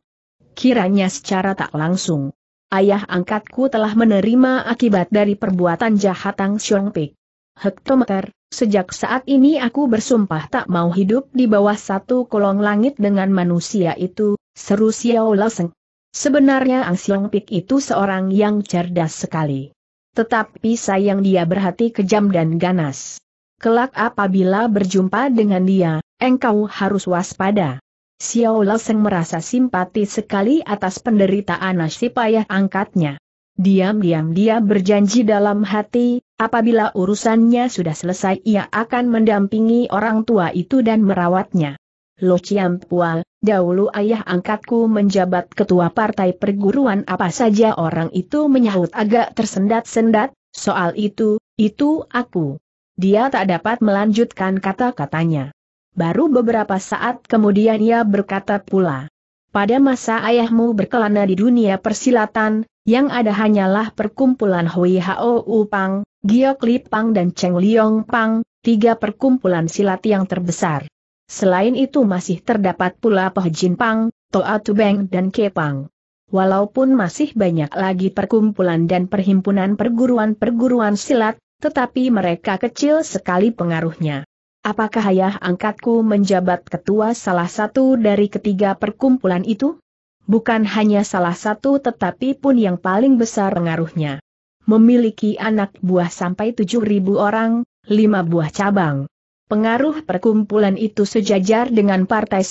Kiranya secara tak langsung, ayah angkatku telah menerima akibat dari perbuatan jahat Tang Pei. Hektometer, sejak saat ini aku bersumpah tak mau hidup di bawah satu kolong langit dengan manusia itu, seru Xiao Laseng. Sebenarnya Ang Pei itu seorang yang cerdas sekali. Tetapi sayang dia berhati kejam dan ganas. Kelak apabila berjumpa dengan dia, engkau harus waspada. Xiao Seng merasa simpati sekali atas penderitaan nasib ayah angkatnya. Diam-diam dia berjanji dalam hati, apabila urusannya sudah selesai ia akan mendampingi orang tua itu dan merawatnya. Lo Chiam Pual, dahulu ayah angkatku menjabat ketua partai perguruan apa saja orang itu menyahut agak tersendat-sendat, soal itu, itu aku. Dia tak dapat melanjutkan kata-katanya. Baru beberapa saat kemudian ia berkata pula. Pada masa ayahmu berkelana di dunia persilatan, yang ada hanyalah perkumpulan Hui Hao Upang, Giok Li Pang dan Cheng Liong Pang, tiga perkumpulan silat yang terbesar. Selain itu masih terdapat pula Poh Jin Pang, Toa Tubeng dan Kepang. Walaupun masih banyak lagi perkumpulan dan perhimpunan perguruan-perguruan silat, tetapi mereka kecil sekali pengaruhnya. Apakah ayah angkatku menjabat ketua salah satu dari ketiga perkumpulan itu? Bukan hanya salah satu tetapi pun yang paling besar pengaruhnya. Memiliki anak buah sampai 7.000 orang, 5 buah cabang. Pengaruh perkumpulan itu sejajar dengan partai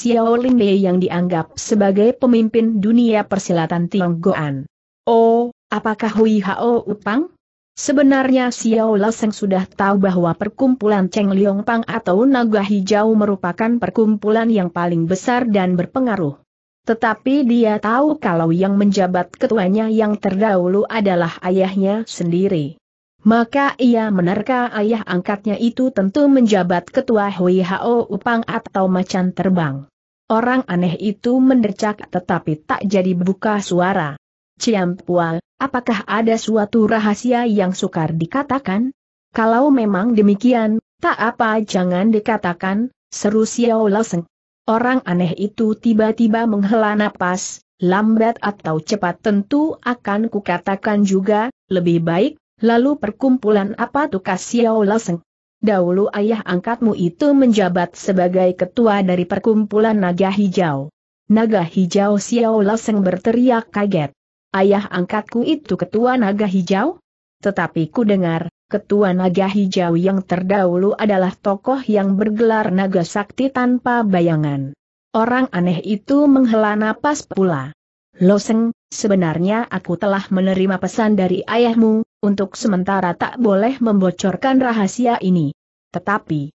Mei yang dianggap sebagai pemimpin dunia persilatan Tionggoan. Oh, apakah Hui Hao Upang? Sebenarnya Xiao Laseng sudah tahu bahwa perkumpulan Cheng Liong Pang atau Naga Hijau merupakan perkumpulan yang paling besar dan berpengaruh. Tetapi dia tahu kalau yang menjabat ketuanya yang terdahulu adalah ayahnya sendiri. Maka ia menerka ayah angkatnya itu tentu menjabat ketua Hui Hao Upang atau Macan Terbang. Orang aneh itu mendercak tetapi tak jadi buka suara. Ciampual, Apakah ada suatu rahasia yang sukar dikatakan? Kalau memang demikian, tak apa jangan dikatakan, seru Xiao Laoseng. Orang aneh itu tiba-tiba menghela napas, lambat atau cepat tentu akan kukatakan juga, lebih baik, lalu perkumpulan apa tukas Xiao Laoseng? Dahulu ayah angkatmu itu menjabat sebagai ketua dari perkumpulan naga hijau. Naga hijau Xiao Laoseng berteriak kaget ayah angkatku itu ketua naga hijau? Tetapi ku dengar, ketua naga hijau yang terdahulu adalah tokoh yang bergelar naga sakti tanpa bayangan. Orang aneh itu menghela napas pula. Loseng, sebenarnya aku telah menerima pesan dari ayahmu, untuk sementara tak boleh membocorkan rahasia ini. Tetapi,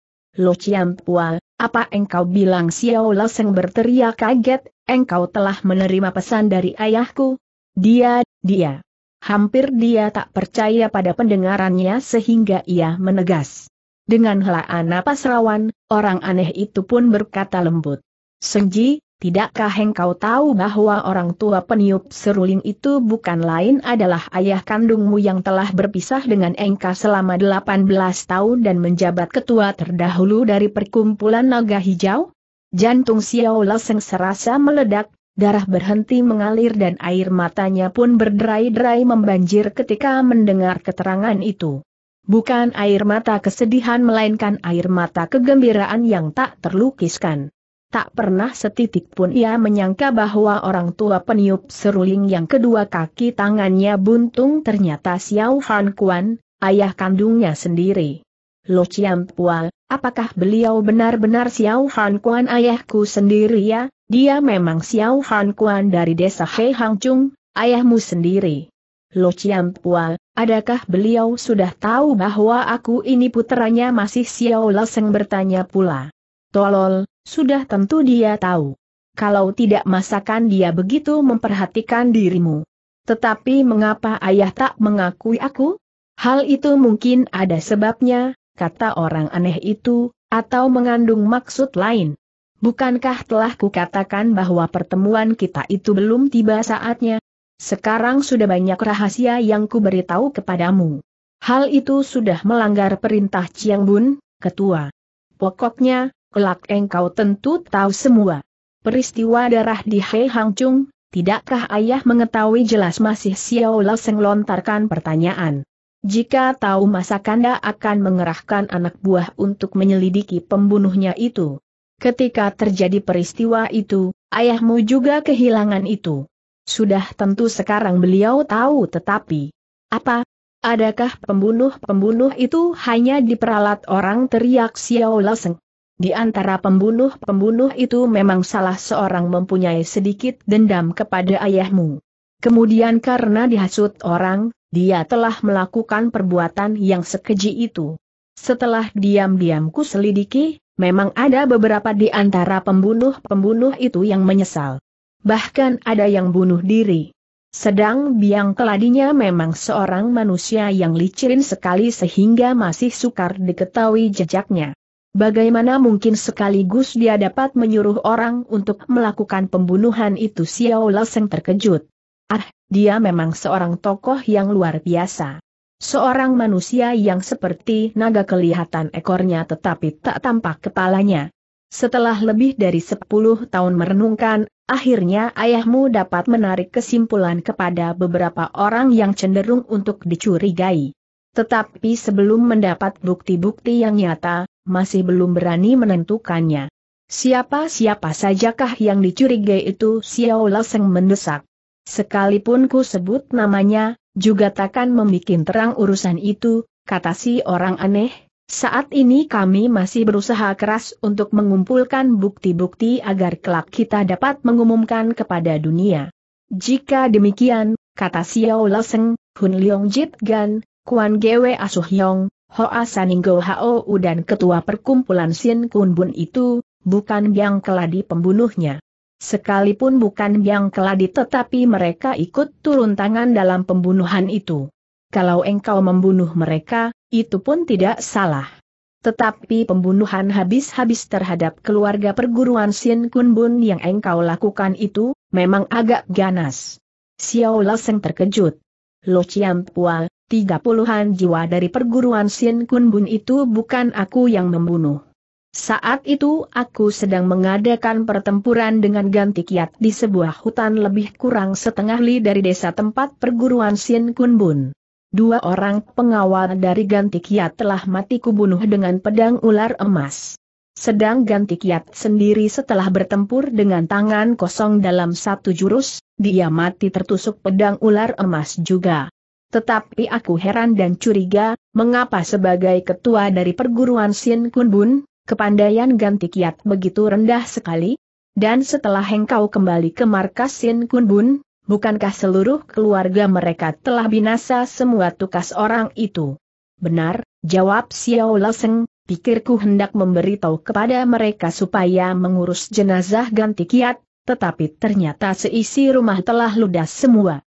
Lo Pua, apa engkau bilang Xiao Loseng berteriak kaget, engkau telah menerima pesan dari ayahku? Dia, dia. Hampir dia tak percaya pada pendengarannya sehingga ia menegas. Dengan helaan napas rawan, orang aneh itu pun berkata lembut. Senji, tidakkah engkau tahu bahwa orang tua peniup seruling itu bukan lain adalah ayah kandungmu yang telah berpisah dengan engkau selama 18 tahun dan menjabat ketua terdahulu dari perkumpulan naga hijau? Jantung Xiao Leseng serasa meledak, darah berhenti mengalir dan air matanya pun berderai-derai membanjir ketika mendengar keterangan itu. Bukan air mata kesedihan melainkan air mata kegembiraan yang tak terlukiskan. Tak pernah setitik pun ia menyangka bahwa orang tua peniup seruling yang kedua kaki tangannya buntung ternyata Xiao Han Kuan, ayah kandungnya sendiri. Lo Chiang Pual, apakah beliau benar-benar Xiao Han Kuan ayahku sendiri ya? Dia memang Xiao Han Kuan dari desa Hei Hang Chung, ayahmu sendiri. Lo Chiam Pua, adakah beliau sudah tahu bahwa aku ini puteranya masih Xiao Laseng bertanya pula. Tolol, sudah tentu dia tahu. Kalau tidak masakan dia begitu memperhatikan dirimu. Tetapi mengapa ayah tak mengakui aku? Hal itu mungkin ada sebabnya, kata orang aneh itu, atau mengandung maksud lain. Bukankah telah kukatakan bahwa pertemuan kita itu belum tiba saatnya? Sekarang sudah banyak rahasia yang kuberitahu kepadamu. Hal itu sudah melanggar perintah Chiang Bun, ketua. Pokoknya, kelak engkau tentu tahu semua. Peristiwa darah di Hei Hang Chung, tidakkah ayah mengetahui jelas masih Xiao Lao Seng lontarkan pertanyaan. Jika tahu masa kanda akan mengerahkan anak buah untuk menyelidiki pembunuhnya itu. Ketika terjadi peristiwa itu, ayahmu juga kehilangan itu. Sudah tentu sekarang beliau tahu tetapi... Apa? Adakah pembunuh-pembunuh itu hanya diperalat orang teriak Xiao Laseng? Di antara pembunuh-pembunuh itu memang salah seorang mempunyai sedikit dendam kepada ayahmu. Kemudian karena dihasut orang, dia telah melakukan perbuatan yang sekeji itu. Setelah diam-diam ku selidiki, Memang ada beberapa di antara pembunuh-pembunuh itu yang menyesal. Bahkan ada yang bunuh diri. Sedang biang keladinya memang seorang manusia yang licin sekali sehingga masih sukar diketahui jejaknya. Bagaimana mungkin sekaligus dia dapat menyuruh orang untuk melakukan pembunuhan itu Xiao Seng terkejut. Ah, dia memang seorang tokoh yang luar biasa. Seorang manusia yang seperti naga kelihatan ekornya tetapi tak tampak kepalanya. Setelah lebih dari 10 tahun merenungkan, akhirnya ayahmu dapat menarik kesimpulan kepada beberapa orang yang cenderung untuk dicurigai. Tetapi sebelum mendapat bukti-bukti yang nyata, masih belum berani menentukannya. Siapa-siapa sajakah yang dicurigai itu Xiao Laseng mendesak. Sekalipun ku sebut namanya, juga takkan membuat terang urusan itu, kata si orang aneh. Saat ini kami masih berusaha keras untuk mengumpulkan bukti-bukti agar kelak kita dapat mengumumkan kepada dunia. Jika demikian, kata Xiao Leseng, Hun Leong Jit Gan, Kuan Gwe Asuh Yong, Hoa Saninggo U dan ketua perkumpulan Sin Kun Bun itu, bukan yang Keladi pembunuhnya. Sekalipun bukan yang keladi tetapi mereka ikut turun tangan dalam pembunuhan itu. Kalau engkau membunuh mereka, itu pun tidak salah. Tetapi pembunuhan habis-habis terhadap keluarga perguruan Sin Kun Bun yang engkau lakukan itu, memang agak ganas. Xiao Laseng terkejut. Lo Chiam Pual, tiga puluhan jiwa dari perguruan Sin Kun Bun itu bukan aku yang membunuh. Saat itu aku sedang mengadakan pertempuran dengan ganti kiat di sebuah hutan lebih kurang setengah li dari desa tempat perguruan Sin Kunbun. Dua orang pengawal dari ganti kiat telah mati kubunuh dengan pedang ular emas. Sedang ganti kiat sendiri setelah bertempur dengan tangan kosong dalam satu jurus, dia mati tertusuk pedang ular emas juga. Tetapi aku heran dan curiga, mengapa sebagai ketua dari perguruan Sin Kunbun, Kepandaian ganti kiat begitu rendah sekali. Dan setelah engkau kembali ke markas Sin Kunbun, bukankah seluruh keluarga mereka telah binasa semua tukas orang itu? Benar, jawab Xiao Leseng, pikirku hendak memberitahu kepada mereka supaya mengurus jenazah ganti kiat, tetapi ternyata seisi rumah telah ludas semua.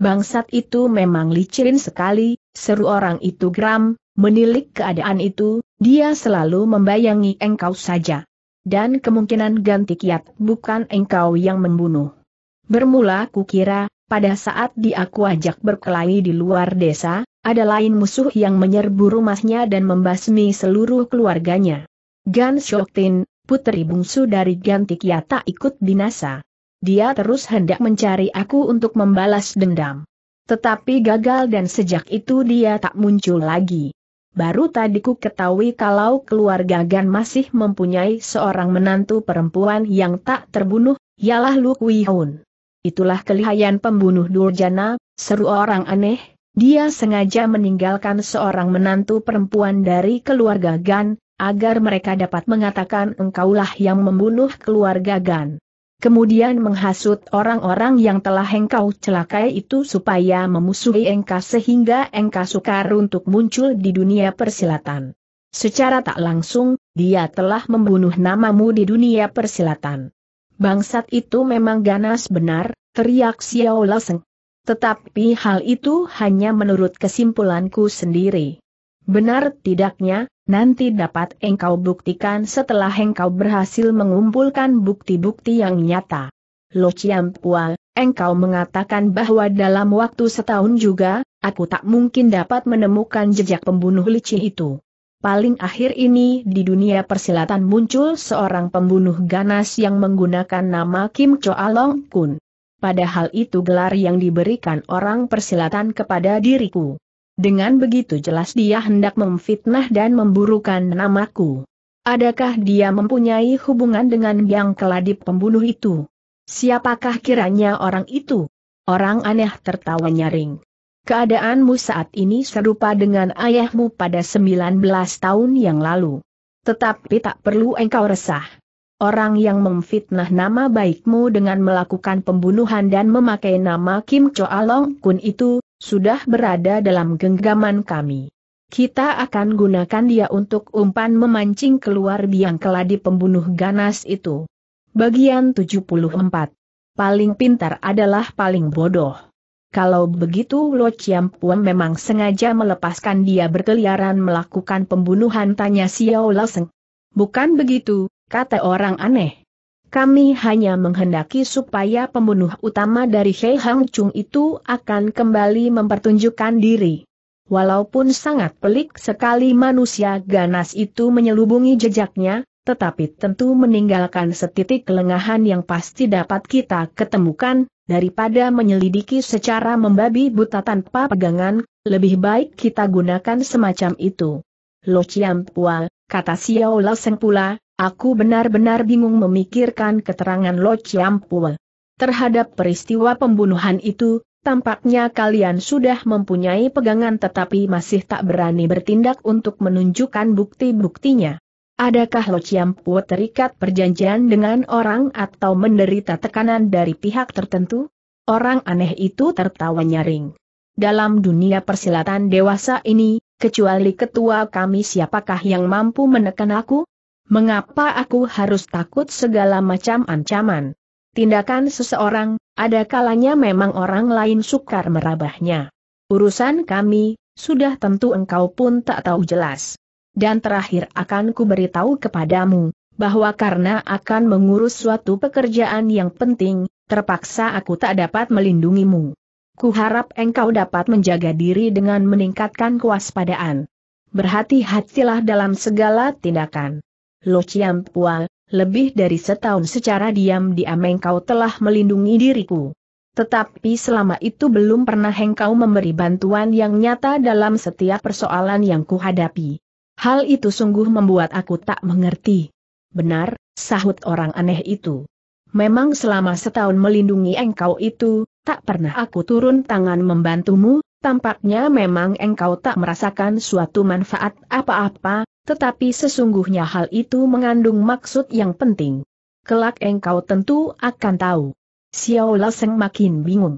Bangsat itu memang licin sekali, seru orang itu geram, Menilik keadaan itu, dia selalu membayangi engkau saja. Dan kemungkinan ganti kiat bukan engkau yang membunuh. Bermula kukira, pada saat diaku ajak berkelahi di luar desa, ada lain musuh yang menyerbu rumahnya dan membasmi seluruh keluarganya. Gan Shoktin, putri bungsu dari Ganti Kiat tak ikut binasa. Dia terus hendak mencari aku untuk membalas dendam. Tetapi gagal dan sejak itu dia tak muncul lagi. Baru tadi ku ketahui kalau keluarga Gan masih mempunyai seorang menantu perempuan yang tak terbunuh, ialah Lu Kui Hun. Itulah kelihayan pembunuh Durjana, seru orang aneh, dia sengaja meninggalkan seorang menantu perempuan dari keluarga Gan, agar mereka dapat mengatakan engkaulah yang membunuh keluarga Gan. Kemudian menghasut orang-orang yang telah engkau celakai itu supaya memusuhi engkau sehingga engkau sukar untuk muncul di dunia persilatan. Secara tak langsung, dia telah membunuh namamu di dunia persilatan. Bangsat itu memang ganas benar, teriak Xiao Laseng. Tetapi hal itu hanya menurut kesimpulanku sendiri. Benar tidaknya, nanti dapat engkau buktikan setelah engkau berhasil mengumpulkan bukti-bukti yang nyata. Lo Ciampua, engkau mengatakan bahwa dalam waktu setahun juga, aku tak mungkin dapat menemukan jejak pembunuh licin itu. Paling akhir ini di dunia persilatan muncul seorang pembunuh ganas yang menggunakan nama Kim Choa Long Kun. Padahal itu gelar yang diberikan orang persilatan kepada diriku. Dengan begitu jelas dia hendak memfitnah dan memburukan namaku. Adakah dia mempunyai hubungan dengan yang keladip pembunuh itu? Siapakah kiranya orang itu? Orang aneh tertawa nyaring. Keadaanmu saat ini serupa dengan ayahmu pada 19 tahun yang lalu. Tetapi tak perlu engkau resah. Orang yang memfitnah nama baikmu dengan melakukan pembunuhan dan memakai nama Kim Choa Long Kun itu, sudah berada dalam genggaman kami. Kita akan gunakan dia untuk umpan memancing keluar biang keladi pembunuh ganas itu. Bagian 74. Paling pintar adalah paling bodoh. Kalau begitu Lo Chiam Puan memang sengaja melepaskan dia berkeliaran melakukan pembunuhan tanya Xiao Laseng. Bukan begitu, kata orang aneh. Kami hanya menghendaki supaya pembunuh utama dari Hei Hang Chung itu akan kembali mempertunjukkan diri. Walaupun sangat pelik sekali manusia ganas itu menyelubungi jejaknya, tetapi tentu meninggalkan setitik kelengahan yang pasti dapat kita ketemukan, daripada menyelidiki secara membabi buta tanpa pegangan, lebih baik kita gunakan semacam itu. Lo Chiam Pua, kata Xiao Seng pula, Aku benar-benar bingung memikirkan keterangan Lo Chiampue. Terhadap peristiwa pembunuhan itu, tampaknya kalian sudah mempunyai pegangan tetapi masih tak berani bertindak untuk menunjukkan bukti-buktinya. Adakah Lo Po terikat perjanjian dengan orang atau menderita tekanan dari pihak tertentu? Orang aneh itu tertawa nyaring. Dalam dunia persilatan dewasa ini, kecuali ketua kami siapakah yang mampu menekan aku? Mengapa aku harus takut segala macam ancaman? Tindakan seseorang, ada kalanya memang orang lain sukar merabahnya. Urusan kami, sudah tentu engkau pun tak tahu jelas. Dan terakhir akan kuberitahu kepadamu, bahwa karena akan mengurus suatu pekerjaan yang penting, terpaksa aku tak dapat melindungimu. Kuharap engkau dapat menjaga diri dengan meningkatkan kewaspadaan. Berhati-hatilah dalam segala tindakan. Lo Pua, lebih dari setahun secara diam-diam engkau telah melindungi diriku. Tetapi selama itu belum pernah engkau memberi bantuan yang nyata dalam setiap persoalan yang kuhadapi. Hal itu sungguh membuat aku tak mengerti. Benar, sahut orang aneh itu. Memang selama setahun melindungi engkau itu, tak pernah aku turun tangan membantumu, Tampaknya memang engkau tak merasakan suatu manfaat apa-apa, tetapi sesungguhnya hal itu mengandung maksud yang penting. Kelak engkau tentu akan tahu. Xiao Laseng makin bingung.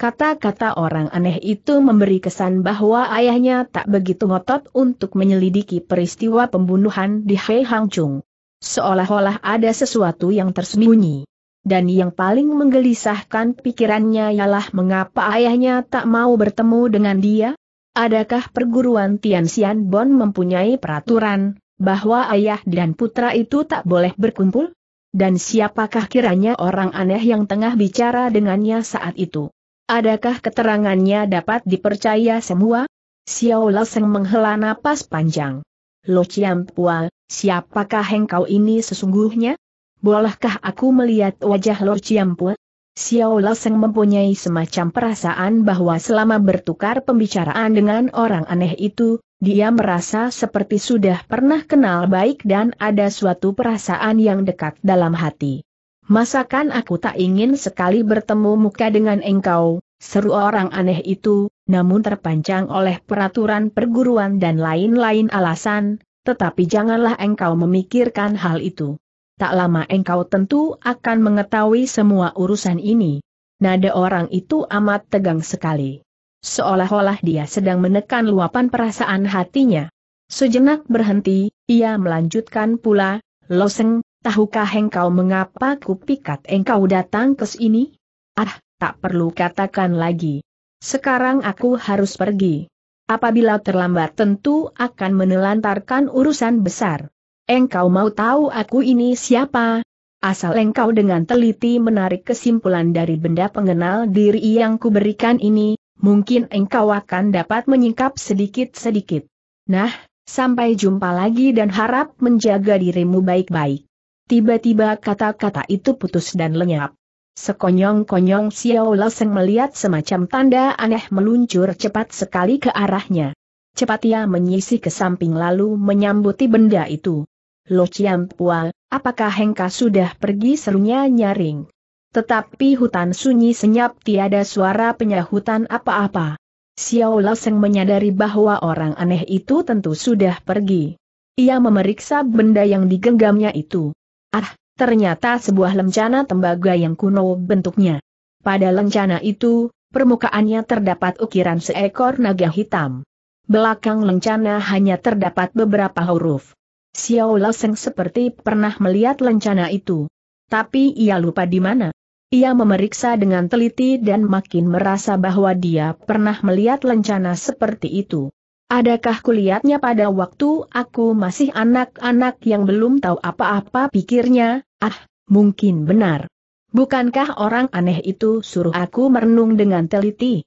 Kata-kata orang aneh itu memberi kesan bahwa ayahnya tak begitu ngotot untuk menyelidiki peristiwa pembunuhan di Hei Hang Chung. Seolah-olah ada sesuatu yang tersembunyi dan yang paling menggelisahkan pikirannya ialah mengapa ayahnya tak mau bertemu dengan dia? Adakah perguruan Tianxian Bon mempunyai peraturan bahwa ayah dan putra itu tak boleh berkumpul? Dan siapakah kiranya orang aneh yang tengah bicara dengannya saat itu? Adakah keterangannya dapat dipercaya semua? Xiao Laseng menghela napas panjang. Lo Chiang Pua, siapakah engkau ini sesungguhnya? Bolehkah aku melihat wajah Lord Chiampue? Xiao Laseng mempunyai semacam perasaan bahwa selama bertukar pembicaraan dengan orang aneh itu, dia merasa seperti sudah pernah kenal baik dan ada suatu perasaan yang dekat dalam hati. Masakan aku tak ingin sekali bertemu muka dengan engkau, seru orang aneh itu, namun terpanjang oleh peraturan perguruan dan lain-lain alasan, tetapi janganlah engkau memikirkan hal itu tak lama engkau tentu akan mengetahui semua urusan ini. Nada orang itu amat tegang sekali. Seolah-olah dia sedang menekan luapan perasaan hatinya. Sejenak berhenti, ia melanjutkan pula, Loseng, tahukah engkau mengapa kupikat engkau datang ke sini? Ah, tak perlu katakan lagi. Sekarang aku harus pergi. Apabila terlambat tentu akan menelantarkan urusan besar. Engkau mau tahu aku ini siapa? Asal engkau dengan teliti menarik kesimpulan dari benda pengenal diri yang kuberikan ini, mungkin engkau akan dapat menyingkap sedikit-sedikit. Nah, sampai jumpa lagi dan harap menjaga dirimu baik-baik. Tiba-tiba kata-kata itu putus dan lenyap. Sekonyong-konyong Xiao Leseng melihat semacam tanda aneh meluncur cepat sekali ke arahnya. Cepat ia menyisih ke samping lalu menyambuti benda itu. Lo Pua, apakah Hengka sudah pergi serunya nyaring? Tetapi hutan sunyi senyap tiada suara penyahutan apa-apa. Xiao Seng menyadari bahwa orang aneh itu tentu sudah pergi. Ia memeriksa benda yang digenggamnya itu. Ah, ternyata sebuah lencana tembaga yang kuno bentuknya. Pada lencana itu, permukaannya terdapat ukiran seekor naga hitam. Belakang lencana hanya terdapat beberapa huruf. Xiao Seng seperti pernah melihat lencana itu. Tapi ia lupa di mana. Ia memeriksa dengan teliti dan makin merasa bahwa dia pernah melihat lencana seperti itu. Adakah kulihatnya pada waktu aku masih anak-anak yang belum tahu apa-apa pikirnya, ah, mungkin benar. Bukankah orang aneh itu suruh aku merenung dengan teliti?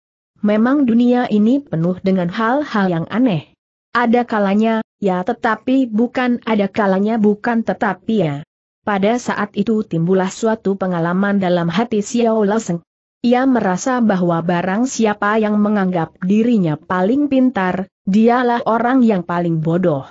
Memang dunia ini penuh dengan hal-hal yang aneh. Ada kalanya, Ya tetapi bukan ada kalanya bukan tetapi ya. Pada saat itu timbullah suatu pengalaman dalam hati Xiao Laseng. Ia merasa bahwa barang siapa yang menganggap dirinya paling pintar, dialah orang yang paling bodoh.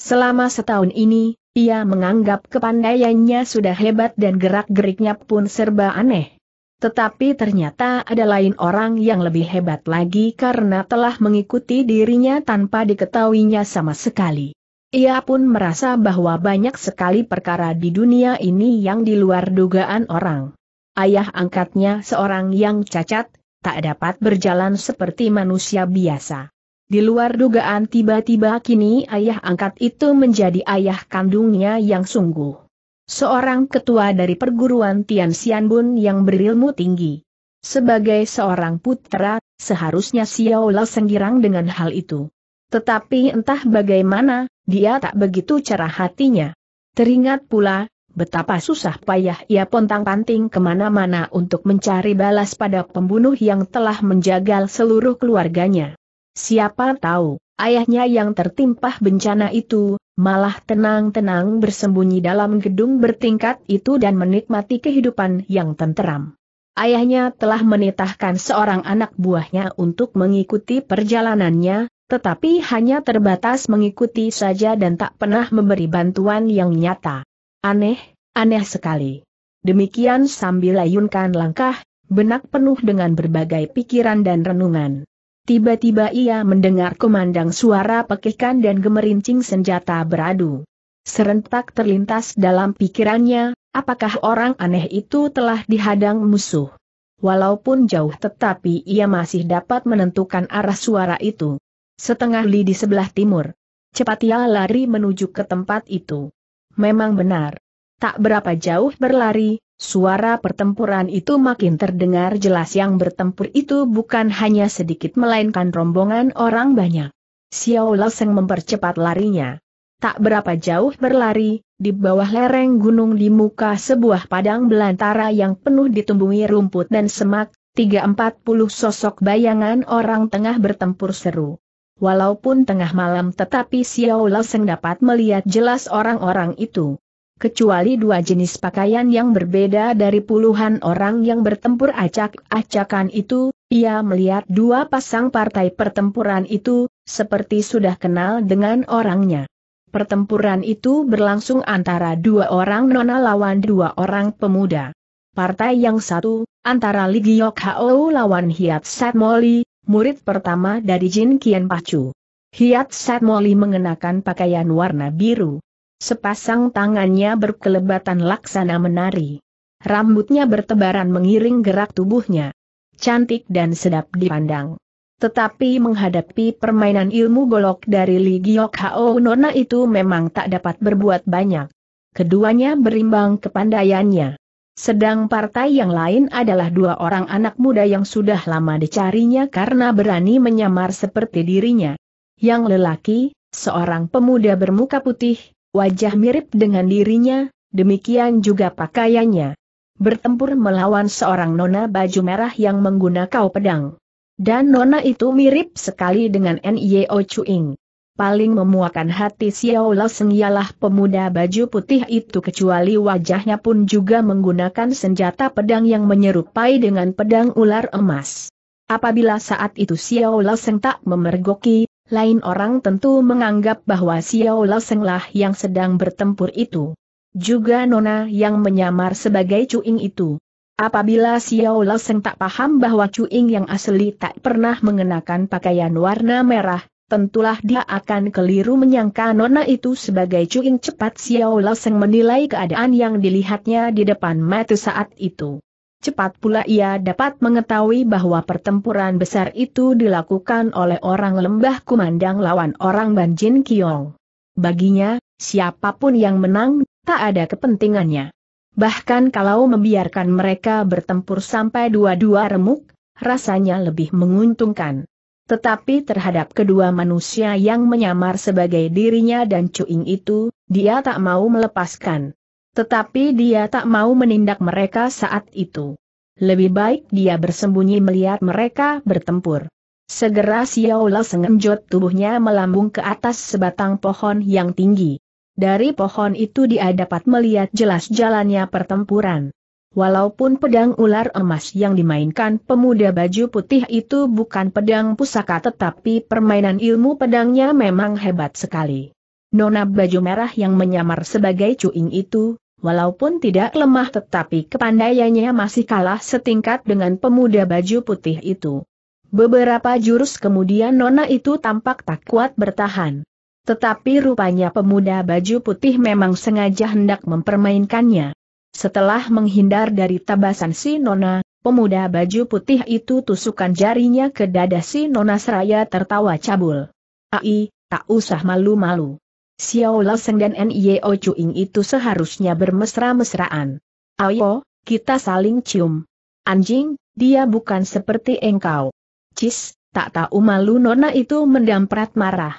Selama setahun ini, ia menganggap kepandaiannya sudah hebat dan gerak-geriknya pun serba aneh. Tetapi ternyata ada lain orang yang lebih hebat lagi karena telah mengikuti dirinya tanpa diketahuinya sama sekali. Ia pun merasa bahwa banyak sekali perkara di dunia ini yang di luar dugaan orang. Ayah angkatnya seorang yang cacat, tak dapat berjalan seperti manusia biasa. Di luar dugaan tiba-tiba kini ayah angkat itu menjadi ayah kandungnya yang sungguh. Seorang ketua dari perguruan Tian Xianbun yang berilmu tinggi. Sebagai seorang putra, seharusnya Xiao Lao senggirang dengan hal itu. Tetapi entah bagaimana, dia tak begitu cerah hatinya. Teringat pula, betapa susah payah ia pontang-panting kemana-mana untuk mencari balas pada pembunuh yang telah menjagal seluruh keluarganya. Siapa tahu, ayahnya yang tertimpah bencana itu, malah tenang-tenang bersembunyi dalam gedung bertingkat itu dan menikmati kehidupan yang tenteram. Ayahnya telah menitahkan seorang anak buahnya untuk mengikuti perjalanannya, tetapi hanya terbatas mengikuti saja dan tak pernah memberi bantuan yang nyata. Aneh, aneh sekali. Demikian sambil layunkan langkah, benak penuh dengan berbagai pikiran dan renungan. Tiba-tiba ia mendengar kumandang suara pekikan dan gemerincing senjata beradu. Serentak terlintas dalam pikirannya, apakah orang aneh itu telah dihadang musuh? Walaupun jauh tetapi ia masih dapat menentukan arah suara itu. Setengah li di sebelah timur. Cepat ia lari menuju ke tempat itu. Memang benar. Tak berapa jauh berlari, Suara pertempuran itu makin terdengar jelas yang bertempur itu bukan hanya sedikit melainkan rombongan orang banyak. Xiao Seng mempercepat larinya. Tak berapa jauh berlari, di bawah lereng gunung di muka sebuah padang belantara yang penuh ditumbuhi rumput dan semak, 340 sosok bayangan orang tengah bertempur seru. Walaupun tengah malam tetapi Xiao Seng dapat melihat jelas orang-orang itu kecuali dua jenis pakaian yang berbeda dari puluhan orang yang bertempur acak-acakan itu, ia melihat dua pasang partai pertempuran itu, seperti sudah kenal dengan orangnya. Pertempuran itu berlangsung antara dua orang nona lawan dua orang pemuda. Partai yang satu, antara Ligiok Hao lawan Hiat Satmoli, murid pertama dari Jin Kian Pacu. Hiat Satmoli mengenakan pakaian warna biru. Sepasang tangannya berkelebatan laksana menari. Rambutnya bertebaran mengiring gerak tubuhnya. Cantik dan sedap dipandang. Tetapi menghadapi permainan ilmu golok dari Li Giok Hao Nona itu memang tak dapat berbuat banyak. Keduanya berimbang kepandaiannya. Sedang partai yang lain adalah dua orang anak muda yang sudah lama dicarinya karena berani menyamar seperti dirinya. Yang lelaki, seorang pemuda bermuka putih, wajah mirip dengan dirinya, demikian juga pakaiannya. Bertempur melawan seorang nona baju merah yang menggunakan pedang. Dan nona itu mirip sekali dengan N.Y.O. Chuing. Paling memuakan hati Xiao Lao Seng ialah pemuda baju putih itu kecuali wajahnya pun juga menggunakan senjata pedang yang menyerupai dengan pedang ular emas. Apabila saat itu Xiao Lao Seng tak memergoki, lain orang tentu menganggap bahwa Xiao Lao lah yang sedang bertempur itu. Juga Nona yang menyamar sebagai Cuing itu. Apabila Xiao Lao tak paham bahwa Cuing yang asli tak pernah mengenakan pakaian warna merah, tentulah dia akan keliru menyangka Nona itu sebagai Cuing cepat Xiao Lao menilai keadaan yang dilihatnya di depan mata saat itu. Cepat pula ia dapat mengetahui bahwa pertempuran besar itu dilakukan oleh orang lembah kumandang lawan orang Banjin Kiong. Baginya, siapapun yang menang, tak ada kepentingannya. Bahkan kalau membiarkan mereka bertempur sampai dua-dua remuk, rasanya lebih menguntungkan. Tetapi terhadap kedua manusia yang menyamar sebagai dirinya dan Cuing itu, dia tak mau melepaskan. Tetapi dia tak mau menindak mereka saat itu. Lebih baik dia bersembunyi melihat mereka bertempur. Segera Xiao Le sengenjot tubuhnya melambung ke atas sebatang pohon yang tinggi. Dari pohon itu dia dapat melihat jelas jalannya pertempuran. Walaupun pedang ular emas yang dimainkan pemuda baju putih itu bukan pedang pusaka tetapi permainan ilmu pedangnya memang hebat sekali. Nona baju merah yang menyamar sebagai cuing itu, walaupun tidak lemah tetapi kepandaiannya masih kalah setingkat dengan pemuda baju putih itu. Beberapa jurus kemudian Nona itu tampak tak kuat bertahan. Tetapi rupanya pemuda baju putih memang sengaja hendak mempermainkannya. Setelah menghindar dari tabasan si Nona, pemuda baju putih itu tusukan jarinya ke dada si Nona seraya tertawa cabul. Ai, tak usah malu-malu. Xiao Laseng dan Nio Chuing itu seharusnya bermesra-mesraan. Ayo, kita saling cium. Anjing, dia bukan seperti engkau. Cis, tak tahu malu nona itu mendamprat marah.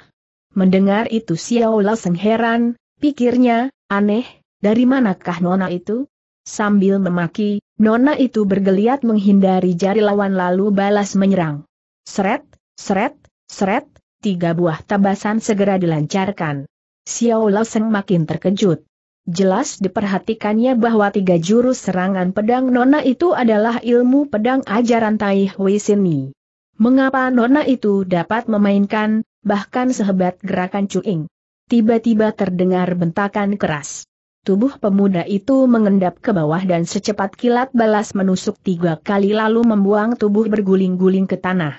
Mendengar itu Xiao Laseng heran, pikirnya, aneh, dari manakah nona itu? Sambil memaki, Nona itu bergeliat menghindari jari lawan lalu balas menyerang. Seret, seret, seret, tiga buah tabasan segera dilancarkan. Xiao Lao Seng makin terkejut. Jelas diperhatikannya bahwa tiga jurus serangan pedang Nona itu adalah ilmu pedang ajaran Tai Hui Sini. Mengapa Nona itu dapat memainkan, bahkan sehebat gerakan cuing? Tiba-tiba terdengar bentakan keras. Tubuh pemuda itu mengendap ke bawah dan secepat kilat balas menusuk tiga kali lalu membuang tubuh berguling-guling ke tanah.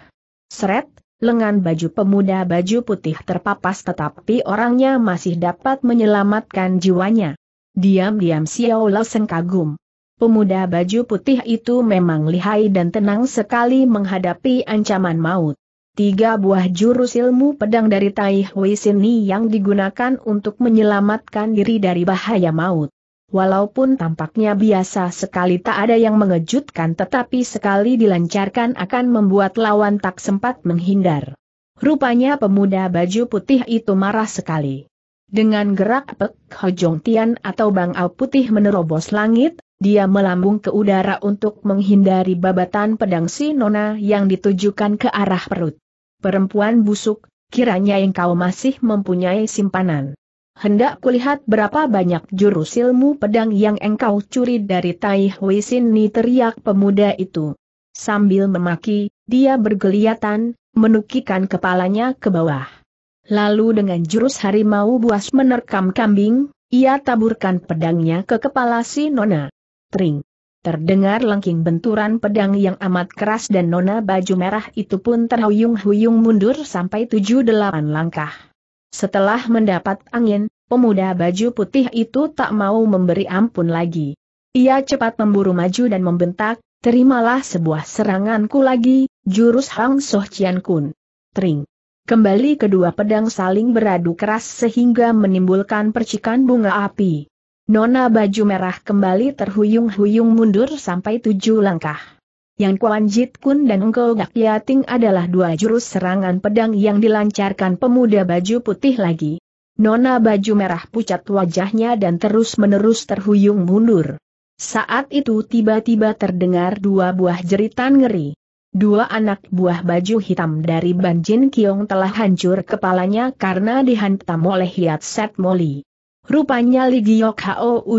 Seret, lengan baju pemuda baju putih terpapas tetapi orangnya masih dapat menyelamatkan jiwanya. Diam-diam Xiao Lao kagum. Pemuda baju putih itu memang lihai dan tenang sekali menghadapi ancaman maut. Tiga buah jurus ilmu pedang dari Tai Hui Sini yang digunakan untuk menyelamatkan diri dari bahaya maut. Walaupun tampaknya biasa sekali tak ada yang mengejutkan tetapi sekali dilancarkan akan membuat lawan tak sempat menghindar. Rupanya pemuda baju putih itu marah sekali. Dengan gerak Pek Hojong Tian atau Bang Au Putih menerobos langit, dia melambung ke udara untuk menghindari babatan pedang si Nona yang ditujukan ke arah perut. Perempuan busuk, kiranya engkau masih mempunyai simpanan hendak kulihat berapa banyak jurus ilmu pedang yang engkau curi dari Tai Hui Sin Ni teriak pemuda itu. Sambil memaki, dia bergeliatan, menukikan kepalanya ke bawah. Lalu dengan jurus harimau buas menerkam kambing, ia taburkan pedangnya ke kepala si Nona. Tring. Terdengar lengking benturan pedang yang amat keras dan Nona baju merah itu pun terhuyung-huyung mundur sampai tujuh delapan langkah. Setelah mendapat angin, pemuda baju putih itu tak mau memberi ampun lagi. Ia cepat memburu maju dan membentak, terimalah sebuah seranganku lagi, jurus Hang Soh Cian Kun. Tring. Kembali kedua pedang saling beradu keras sehingga menimbulkan percikan bunga api. Nona baju merah kembali terhuyung-huyung mundur sampai tujuh langkah. Yang Kuan Jit Kun dan Engkau Gak Yating adalah dua jurus serangan pedang yang dilancarkan pemuda baju putih lagi. Nona baju merah pucat wajahnya dan terus-menerus terhuyung mundur. Saat itu tiba-tiba terdengar dua buah jeritan ngeri. Dua anak buah baju hitam dari Banjin Kiong telah hancur kepalanya karena dihantam oleh Hiat Set Moli. Rupanya Li Giok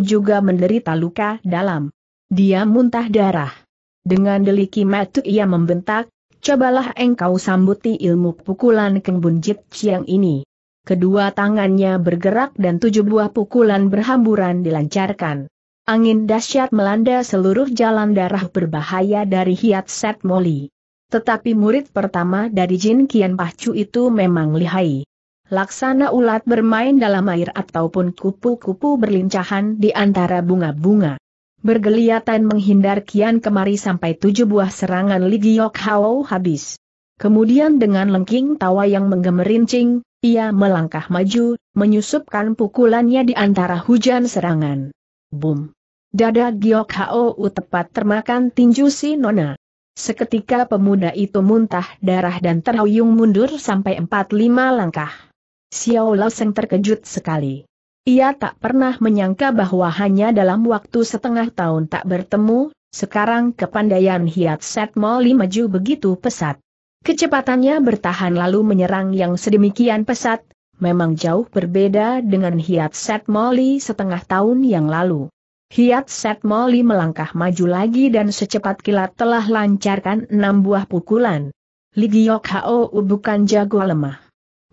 juga menderita luka dalam. Dia muntah darah. Dengan deliki matu ia membentak, cobalah engkau sambuti ilmu pukulan Keng Bunjit Chiang ini. Kedua tangannya bergerak dan tujuh buah pukulan berhamburan dilancarkan. Angin dahsyat melanda seluruh jalan darah berbahaya dari Hiat Set Moli. Tetapi murid pertama dari Jin Kian Pahcu itu memang lihai. Laksana ulat bermain dalam air ataupun kupu-kupu berlincahan di antara bunga-bunga bergeliatan menghindar kian kemari sampai tujuh buah serangan Li Hao habis. Kemudian dengan lengking tawa yang menggemerincing, ia melangkah maju, menyusupkan pukulannya di antara hujan serangan. Boom! Dada Giok Hao tepat termakan tinju si Nona. Seketika pemuda itu muntah darah dan terhuyung mundur sampai empat lima langkah. Xiao Lao Seng terkejut sekali. Ia tak pernah menyangka bahwa hanya dalam waktu setengah tahun tak bertemu, sekarang kepandaian Hiat Moli maju begitu pesat. Kecepatannya bertahan lalu menyerang yang sedemikian pesat, memang jauh berbeda dengan Hiat Moli setengah tahun yang lalu. Hiat Moli melangkah maju lagi dan secepat kilat telah lancarkan enam buah pukulan. Ligiok Hou bukan jago lemah.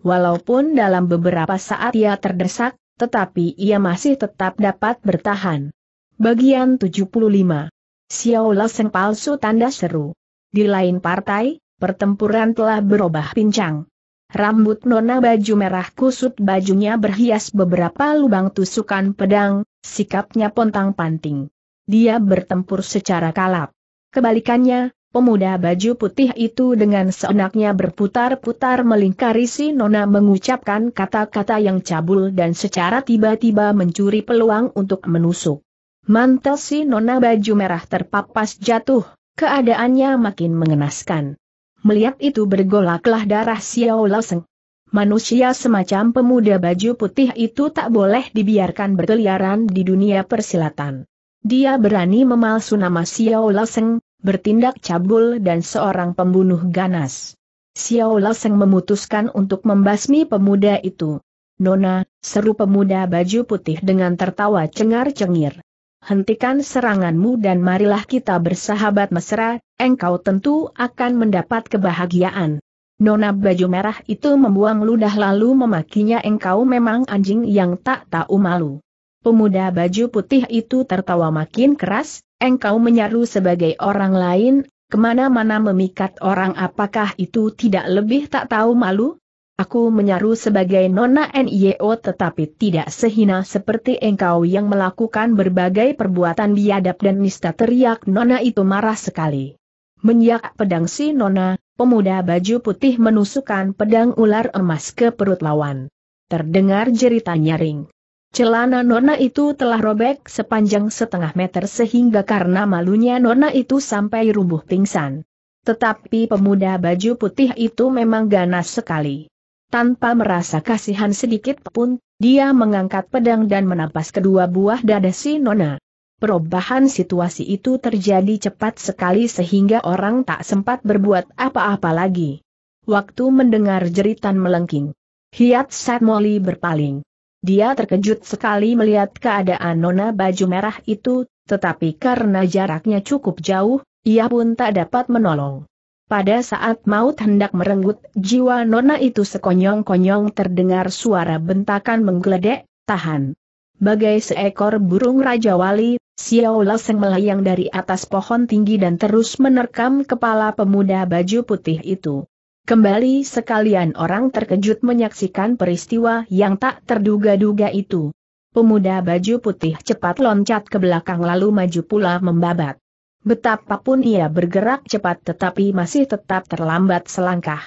Walaupun dalam beberapa saat ia terdesak, tetapi ia masih tetap dapat bertahan. Bagian 75. Xiao Seng palsu tanda seru. Di lain partai, pertempuran telah berubah pincang. Rambut nona baju merah kusut bajunya berhias beberapa lubang tusukan pedang, sikapnya pontang-panting. Dia bertempur secara kalap. Kebalikannya, Pemuda baju putih itu dengan seenaknya berputar-putar melingkari si Nona mengucapkan kata-kata yang cabul dan secara tiba-tiba mencuri peluang untuk menusuk. Mantel si Nona baju merah terpapas jatuh, keadaannya makin mengenaskan. Melihat itu bergolaklah darah Xiao Laoseng. Manusia semacam pemuda baju putih itu tak boleh dibiarkan berkeliaran di dunia persilatan. Dia berani memalsu nama Xiao Laoseng, bertindak cabul dan seorang pembunuh ganas. Xiao Laseng memutuskan untuk membasmi pemuda itu. Nona, seru pemuda baju putih dengan tertawa cengar-cengir. Hentikan seranganmu dan marilah kita bersahabat mesra, engkau tentu akan mendapat kebahagiaan. Nona baju merah itu membuang ludah lalu memakinya engkau memang anjing yang tak tahu malu. Pemuda baju putih itu tertawa makin keras, engkau menyaru sebagai orang lain, kemana-mana memikat orang apakah itu tidak lebih tak tahu malu? Aku menyaru sebagai nona NIO tetapi tidak sehina seperti engkau yang melakukan berbagai perbuatan biadab dan nista teriak nona itu marah sekali. Menyak pedang si nona, pemuda baju putih menusukkan pedang ular emas ke perut lawan. Terdengar jeritan nyaring. Celana Nona itu telah robek sepanjang setengah meter sehingga karena malunya Nona itu sampai rubuh pingsan. Tetapi pemuda baju putih itu memang ganas sekali. Tanpa merasa kasihan sedikit pun, dia mengangkat pedang dan menapas kedua buah dada si Nona. Perubahan situasi itu terjadi cepat sekali sehingga orang tak sempat berbuat apa-apa lagi. Waktu mendengar jeritan melengking, Hiat Satmoli berpaling. Dia terkejut sekali melihat keadaan nona baju merah itu, tetapi karena jaraknya cukup jauh, ia pun tak dapat menolong. Pada saat maut hendak merenggut jiwa nona itu sekonyong-konyong terdengar suara bentakan menggeledek, tahan. Bagai seekor burung Raja Wali, Xiao Laseng melayang dari atas pohon tinggi dan terus menerkam kepala pemuda baju putih itu. Kembali sekalian orang terkejut menyaksikan peristiwa yang tak terduga-duga itu. Pemuda baju putih cepat loncat ke belakang lalu maju pula membabat. Betapapun ia bergerak cepat tetapi masih tetap terlambat selangkah.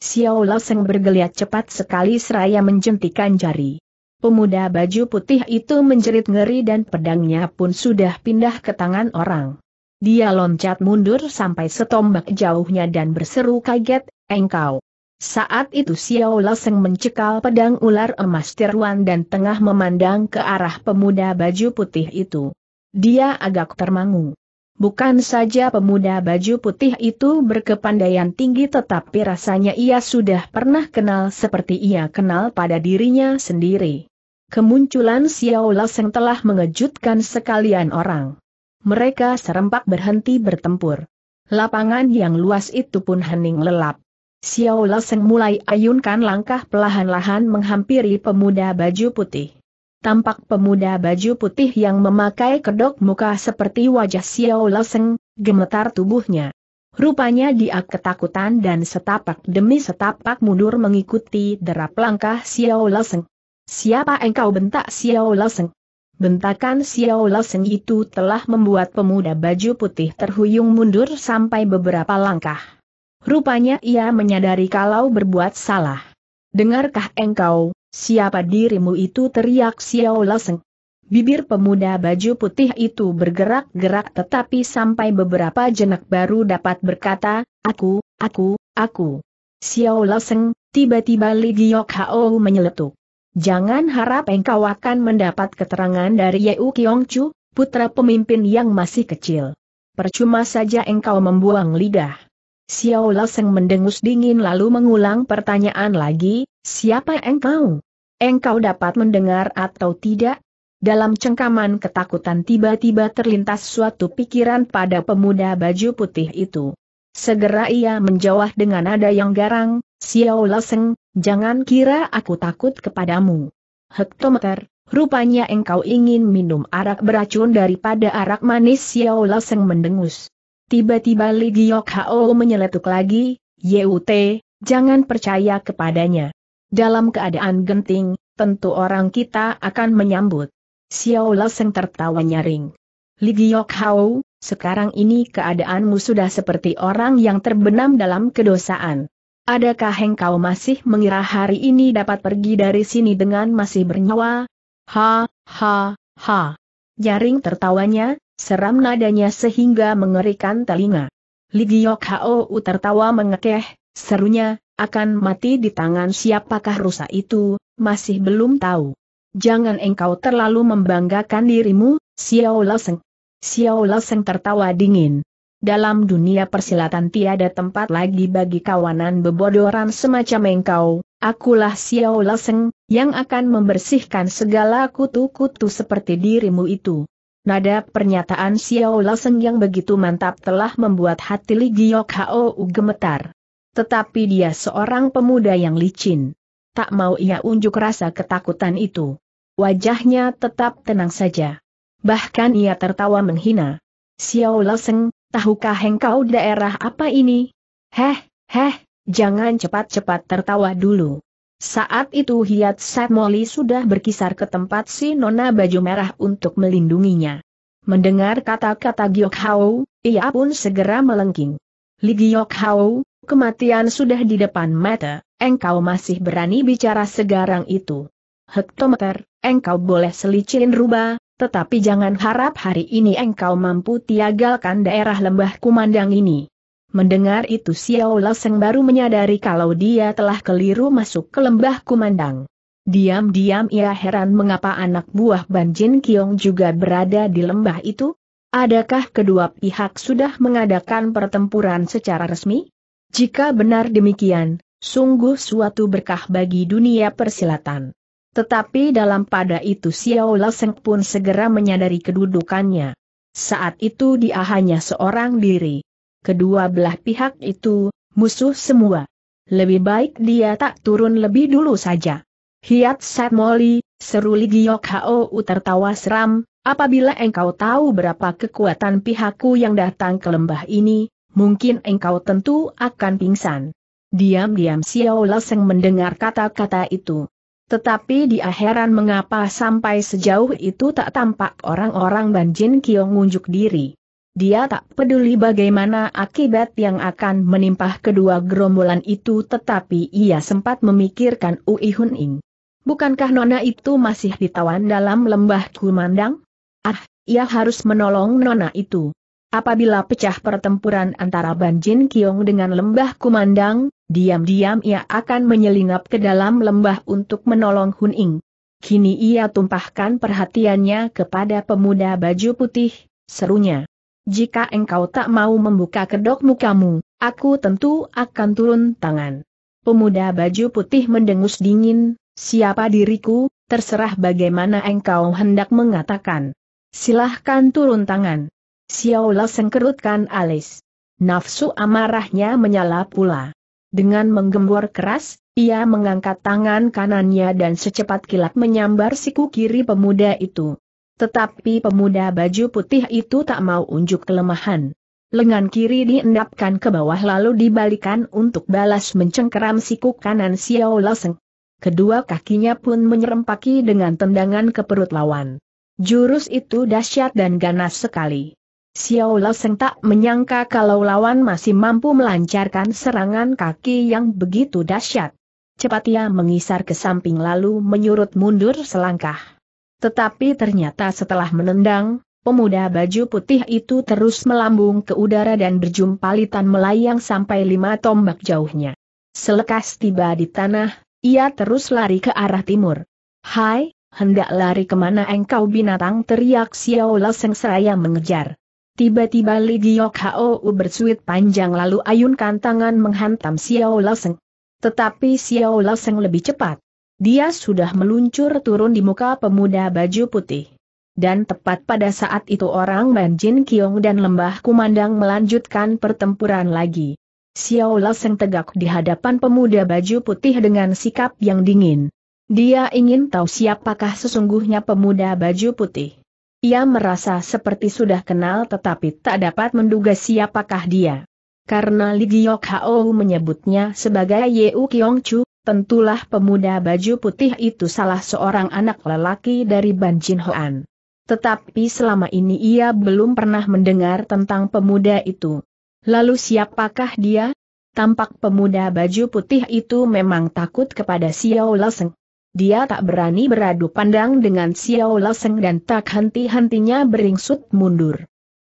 Xiao Seng bergeliat cepat sekali seraya menjentikan jari. Pemuda baju putih itu menjerit ngeri dan pedangnya pun sudah pindah ke tangan orang. Dia loncat mundur sampai setombak jauhnya dan berseru kaget, engkau. Saat itu Xiao Leseng mencekal pedang ular emas tiruan dan tengah memandang ke arah pemuda baju putih itu. Dia agak termangu. Bukan saja pemuda baju putih itu berkepandaian tinggi tetapi rasanya ia sudah pernah kenal seperti ia kenal pada dirinya sendiri. Kemunculan Xiao Leseng telah mengejutkan sekalian orang. Mereka serempak berhenti bertempur. Lapangan yang luas itu pun hening lelap. Xiao Laseng mulai ayunkan langkah pelahan-lahan menghampiri pemuda baju putih. Tampak pemuda baju putih yang memakai kedok muka seperti wajah Xiao Laseng, gemetar tubuhnya. Rupanya dia ketakutan dan setapak demi setapak mundur mengikuti derap langkah Xiao Laseng. Siapa engkau bentak Xiao Laseng? Bentakan Xiao Laseng itu telah membuat pemuda baju putih terhuyung mundur sampai beberapa langkah. Rupanya ia menyadari kalau berbuat salah. Dengarkah engkau, siapa dirimu itu teriak Xiao Laseng. Bibir pemuda baju putih itu bergerak-gerak tetapi sampai beberapa jenak baru dapat berkata, aku, aku, aku. Xiao Laseng, tiba-tiba Li Giok Hao menyeletuk. Jangan harap engkau akan mendapat keterangan dari Yeu Kiong putra pemimpin yang masih kecil. Percuma saja engkau membuang lidah. Xiao Laseng mendengus dingin lalu mengulang pertanyaan lagi, siapa engkau? Engkau dapat mendengar atau tidak? Dalam cengkaman ketakutan tiba-tiba terlintas suatu pikiran pada pemuda baju putih itu. Segera ia menjawab dengan nada yang garang, Xiao Laseng, jangan kira aku takut kepadamu. Hektometer, rupanya engkau ingin minum arak beracun daripada arak manis Xiao Laseng mendengus. Tiba-tiba Li Giok Hao menyeletuk lagi, Yut, jangan percaya kepadanya. Dalam keadaan genting, tentu orang kita akan menyambut. Xiao Leseng tertawa nyaring. Li Giok Hao, sekarang ini keadaanmu sudah seperti orang yang terbenam dalam kedosaan. Adakah engkau masih mengira hari ini dapat pergi dari sini dengan masih bernyawa? Ha, ha, ha. Jaring tertawanya, Seram nadanya sehingga mengerikan telinga. Ligiok Hao tertawa mengekeh, serunya, akan mati di tangan siapakah rusa itu, masih belum tahu. Jangan engkau terlalu membanggakan dirimu, Xiao Laoseng. Xiao Laoseng tertawa dingin. Dalam dunia persilatan tiada tempat lagi bagi kawanan bebodoran semacam engkau, akulah Xiao Laoseng, yang akan membersihkan segala kutu-kutu seperti dirimu itu. Nada pernyataan Xiao Laseng yang begitu mantap telah membuat hati Li Giok Hou gemetar. Tetapi dia seorang pemuda yang licin. Tak mau ia unjuk rasa ketakutan itu. Wajahnya tetap tenang saja. Bahkan ia tertawa menghina. Xiao Laseng, tahukah engkau daerah apa ini? Heh, heh, jangan cepat-cepat tertawa dulu. Saat itu Hiat Satmoli sudah berkisar ke tempat si nona baju merah untuk melindunginya. Mendengar kata-kata Giok Hao, ia pun segera melengking. Li Giok Hao, kematian sudah di depan mata, engkau masih berani bicara segarang itu. Hektometer, engkau boleh selicin rubah, tetapi jangan harap hari ini engkau mampu tiagalkan daerah lembah kumandang ini. Mendengar itu Xiao Laseng baru menyadari kalau dia telah keliru masuk ke lembah kumandang. Diam-diam ia heran mengapa anak buah Ban Jin Kiong juga berada di lembah itu? Adakah kedua pihak sudah mengadakan pertempuran secara resmi? Jika benar demikian, sungguh suatu berkah bagi dunia persilatan. Tetapi dalam pada itu Xiao Laseng pun segera menyadari kedudukannya. Saat itu dia hanya seorang diri kedua belah pihak itu, musuh semua. Lebih baik dia tak turun lebih dulu saja. Hiat Sat Moli, seru Li Giok Hou tertawa seram, apabila engkau tahu berapa kekuatan pihakku yang datang ke lembah ini, mungkin engkau tentu akan pingsan. Diam-diam Xiao Leseng mendengar kata-kata itu. Tetapi di akhiran mengapa sampai sejauh itu tak tampak orang-orang Banjin Kiong unjuk diri. Dia tak peduli bagaimana akibat yang akan menimpa kedua gerombolan itu tetapi ia sempat memikirkan Ui Hun Ing. Bukankah Nona itu masih ditawan dalam lembah Kumandang? Ah, ia harus menolong Nona itu. Apabila pecah pertempuran antara Banjin Kiong dengan lembah Kumandang, diam-diam ia akan menyelinap ke dalam lembah untuk menolong Hun Ing. Kini ia tumpahkan perhatiannya kepada pemuda baju putih, serunya jika engkau tak mau membuka kedok mukamu, aku tentu akan turun tangan. Pemuda baju putih mendengus dingin, siapa diriku, terserah bagaimana engkau hendak mengatakan. Silahkan turun tangan. Xiaola sengkerutkan alis. Nafsu amarahnya menyala pula. Dengan menggembor keras, ia mengangkat tangan kanannya dan secepat kilat menyambar siku kiri pemuda itu. Tetapi pemuda baju putih itu tak mau unjuk kelemahan. Lengan kiri diendapkan ke bawah lalu dibalikan untuk balas mencengkeram siku kanan Xiao Loseng. Kedua kakinya pun menyerempaki dengan tendangan ke perut lawan. Jurus itu dahsyat dan ganas sekali. Xiao Loseng tak menyangka kalau lawan masih mampu melancarkan serangan kaki yang begitu dahsyat. Cepat ia mengisar ke samping lalu menyurut mundur selangkah. Tetapi ternyata setelah menendang, pemuda baju putih itu terus melambung ke udara dan berjumpalitan melayang sampai lima tombak jauhnya. Selekas tiba di tanah, ia terus lari ke arah timur. Hai, hendak lari kemana engkau binatang teriak Xiao Leseng seraya mengejar. Tiba-tiba Li Giok Hao bersuit panjang lalu ayunkan tangan menghantam Xiao Leseng. Tetapi Xiao Leseng lebih cepat. Dia sudah meluncur turun di muka pemuda baju putih. Dan tepat pada saat itu orang Banjin Kiong dan Lembah Kumandang melanjutkan pertempuran lagi. Xiao seng tegak di hadapan pemuda baju putih dengan sikap yang dingin. Dia ingin tahu siapakah sesungguhnya pemuda baju putih. Ia merasa seperti sudah kenal tetapi tak dapat menduga siapakah dia. Karena Li Giok Hao menyebutnya sebagai Yeu Kiong Chu, Tentulah pemuda baju putih itu salah seorang anak lelaki dari Ban Jin Hoan. Tetapi selama ini ia belum pernah mendengar tentang pemuda itu. Lalu siapakah dia? Tampak pemuda baju putih itu memang takut kepada Xiao Laseng. Dia tak berani beradu pandang dengan Xiao Laseng dan tak henti-hentinya beringsut mundur.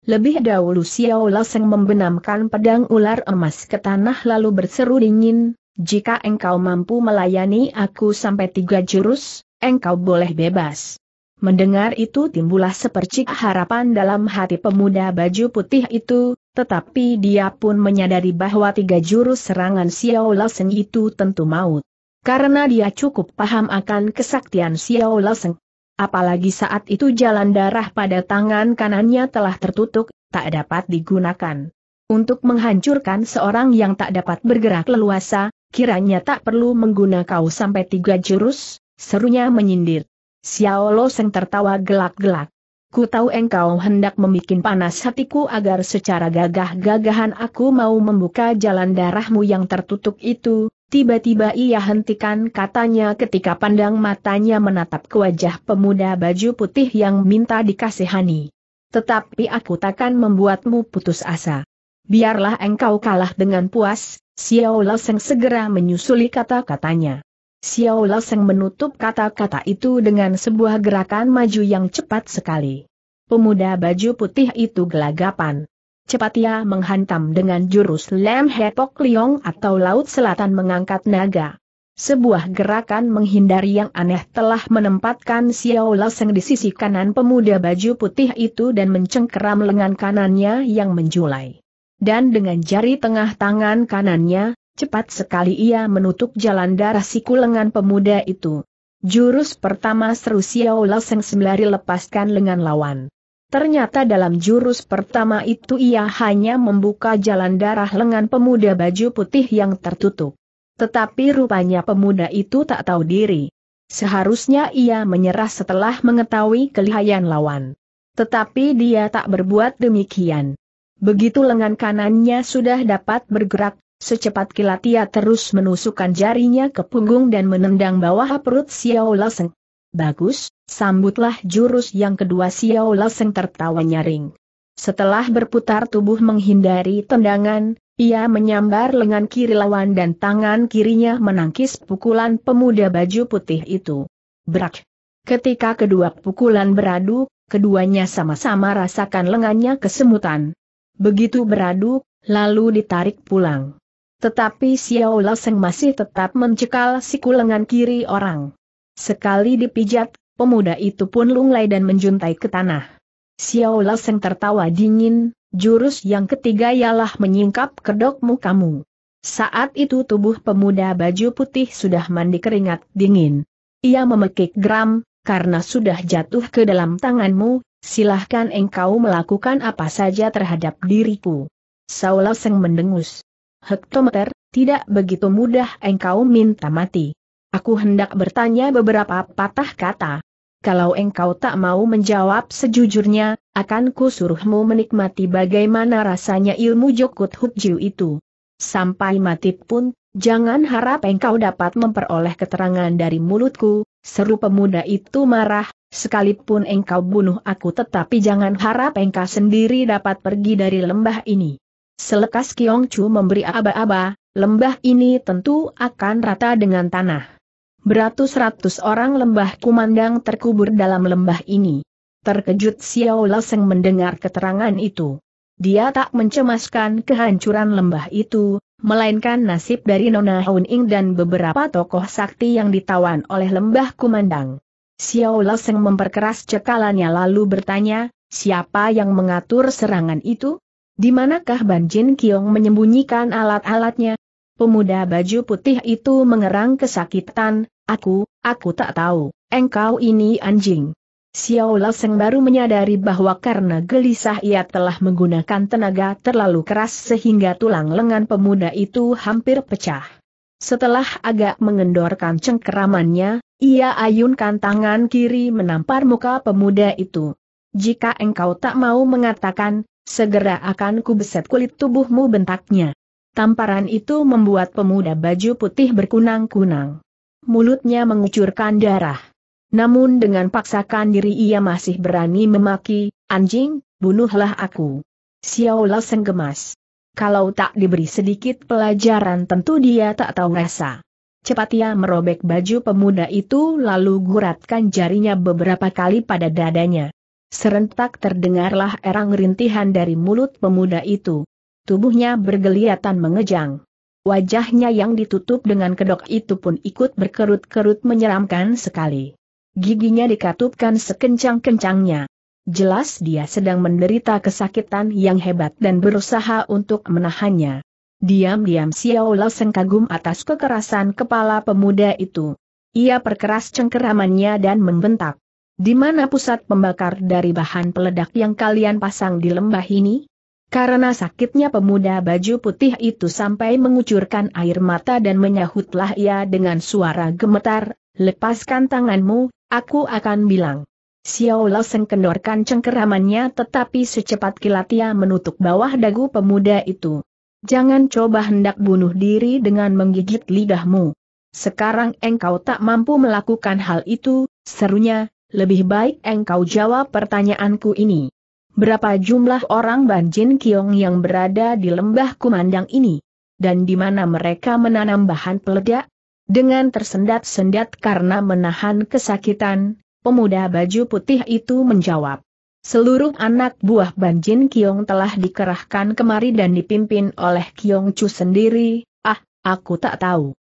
Lebih dahulu Xiao Laseng membenamkan pedang ular emas ke tanah lalu berseru dingin, jika engkau mampu melayani aku sampai tiga jurus, engkau boleh bebas. Mendengar itu timbullah sepercik harapan dalam hati pemuda baju putih itu, tetapi dia pun menyadari bahwa tiga jurus serangan Xiao Laseng itu tentu maut. Karena dia cukup paham akan kesaktian Xiao Laseng. Apalagi saat itu jalan darah pada tangan kanannya telah tertutup, tak dapat digunakan. Untuk menghancurkan seorang yang tak dapat bergerak leluasa, kiranya tak perlu menggunakan kau sampai tiga jurus, serunya menyindir. Xiao Lo Seng tertawa gelak-gelak. Ku tahu engkau hendak membuat panas hatiku agar secara gagah-gagahan aku mau membuka jalan darahmu yang tertutup itu, tiba-tiba ia hentikan katanya ketika pandang matanya menatap ke wajah pemuda baju putih yang minta dikasihani. Tetapi aku takkan membuatmu putus asa. Biarlah engkau kalah dengan puas, Xiao Laseng segera menyusuli kata-katanya. Xiao Laseng menutup kata-kata itu dengan sebuah gerakan maju yang cepat sekali. Pemuda baju putih itu gelagapan. Cepat ia menghantam dengan jurus Lam Hepok Liong atau Laut Selatan mengangkat naga. Sebuah gerakan menghindari yang aneh telah menempatkan Xiao Laseng di sisi kanan pemuda baju putih itu dan mencengkeram lengan kanannya yang menjulai dan dengan jari tengah tangan kanannya, cepat sekali ia menutup jalan darah siku lengan pemuda itu. Jurus pertama seru Xiao Seng sembari lepaskan lengan lawan. Ternyata dalam jurus pertama itu ia hanya membuka jalan darah lengan pemuda baju putih yang tertutup. Tetapi rupanya pemuda itu tak tahu diri. Seharusnya ia menyerah setelah mengetahui kelihayan lawan. Tetapi dia tak berbuat demikian. Begitu lengan kanannya sudah dapat bergerak, secepat kilat ia terus menusukkan jarinya ke punggung dan menendang bawah perut Xiao Laseng. Bagus, sambutlah jurus yang kedua Xiao Laseng tertawa nyaring. Setelah berputar tubuh menghindari tendangan, ia menyambar lengan kiri lawan dan tangan kirinya menangkis pukulan pemuda baju putih itu. Brak! Ketika kedua pukulan beradu, keduanya sama-sama rasakan lengannya kesemutan. Begitu beradu, lalu ditarik pulang. Tetapi Xiao Laseng masih tetap mencekal siku lengan kiri orang. Sekali dipijat, pemuda itu pun lunglai dan menjuntai ke tanah. Xiao Laseng tertawa dingin, jurus yang ketiga ialah menyingkap kedokmu kamu. Saat itu tubuh pemuda baju putih sudah mandi keringat dingin. Ia memekik geram, karena sudah jatuh ke dalam tanganmu, silahkan engkau melakukan apa saja terhadap diriku. Saulaseng Seng mendengus. Hektometer, tidak begitu mudah engkau minta mati. Aku hendak bertanya beberapa patah kata. Kalau engkau tak mau menjawab sejujurnya, akan ku suruhmu menikmati bagaimana rasanya ilmu Jokut Hukju itu. Sampai mati pun, jangan harap engkau dapat memperoleh keterangan dari mulutku, Seru pemuda itu marah, sekalipun engkau bunuh aku tetapi jangan harap engkau sendiri dapat pergi dari lembah ini. Selekas Kiong Chu memberi aba-aba, lembah ini tentu akan rata dengan tanah. Beratus-ratus orang lembah kumandang terkubur dalam lembah ini. Terkejut Xiao Laseng mendengar keterangan itu. Dia tak mencemaskan kehancuran lembah itu, melainkan nasib dari Nona Ing dan beberapa tokoh sakti yang ditawan oleh lembah kumandang. Xiao Seng memperkeras cekalannya lalu bertanya, siapa yang mengatur serangan itu? Di manakah Ban Jin Kiong menyembunyikan alat-alatnya? Pemuda baju putih itu mengerang kesakitan, aku, aku tak tahu, engkau ini anjing. Xiao Laseng baru menyadari bahwa karena gelisah ia telah menggunakan tenaga terlalu keras sehingga tulang lengan pemuda itu hampir pecah. Setelah agak mengendorkan cengkeramannya, ia ayunkan tangan kiri menampar muka pemuda itu. Jika engkau tak mau mengatakan, segera akan kubeset kulit tubuhmu bentaknya. Tamparan itu membuat pemuda baju putih berkunang-kunang. Mulutnya mengucurkan darah. Namun dengan paksakan diri ia masih berani memaki, anjing, bunuhlah aku. Xiao Lao senggemas. Kalau tak diberi sedikit pelajaran tentu dia tak tahu rasa. Cepat ia merobek baju pemuda itu lalu guratkan jarinya beberapa kali pada dadanya. Serentak terdengarlah erang rintihan dari mulut pemuda itu. Tubuhnya bergeliatan mengejang. Wajahnya yang ditutup dengan kedok itu pun ikut berkerut-kerut menyeramkan sekali giginya dikatupkan sekencang-kencangnya. Jelas dia sedang menderita kesakitan yang hebat dan berusaha untuk menahannya. Diam-diam Xiao Lao Seng atas kekerasan kepala pemuda itu. Ia perkeras cengkeramannya dan membentak. Di mana pusat pembakar dari bahan peledak yang kalian pasang di lembah ini? Karena sakitnya pemuda baju putih itu sampai mengucurkan air mata dan menyahutlah ia dengan suara gemetar, lepaskan tanganmu, aku akan bilang. Xiao Loseng kendorkan cengkeramannya tetapi secepat kilat ia menutup bawah dagu pemuda itu. Jangan coba hendak bunuh diri dengan menggigit lidahmu. Sekarang engkau tak mampu melakukan hal itu, serunya, lebih baik engkau jawab pertanyaanku ini. Berapa jumlah orang Banjin Kiong yang berada di lembah kumandang ini? Dan di mana mereka menanam bahan peledak? Dengan tersendat-sendat karena menahan kesakitan, pemuda baju putih itu menjawab. Seluruh anak buah Banjin Kiong telah dikerahkan kemari dan dipimpin oleh Kiong Chu sendiri, ah, aku tak tahu.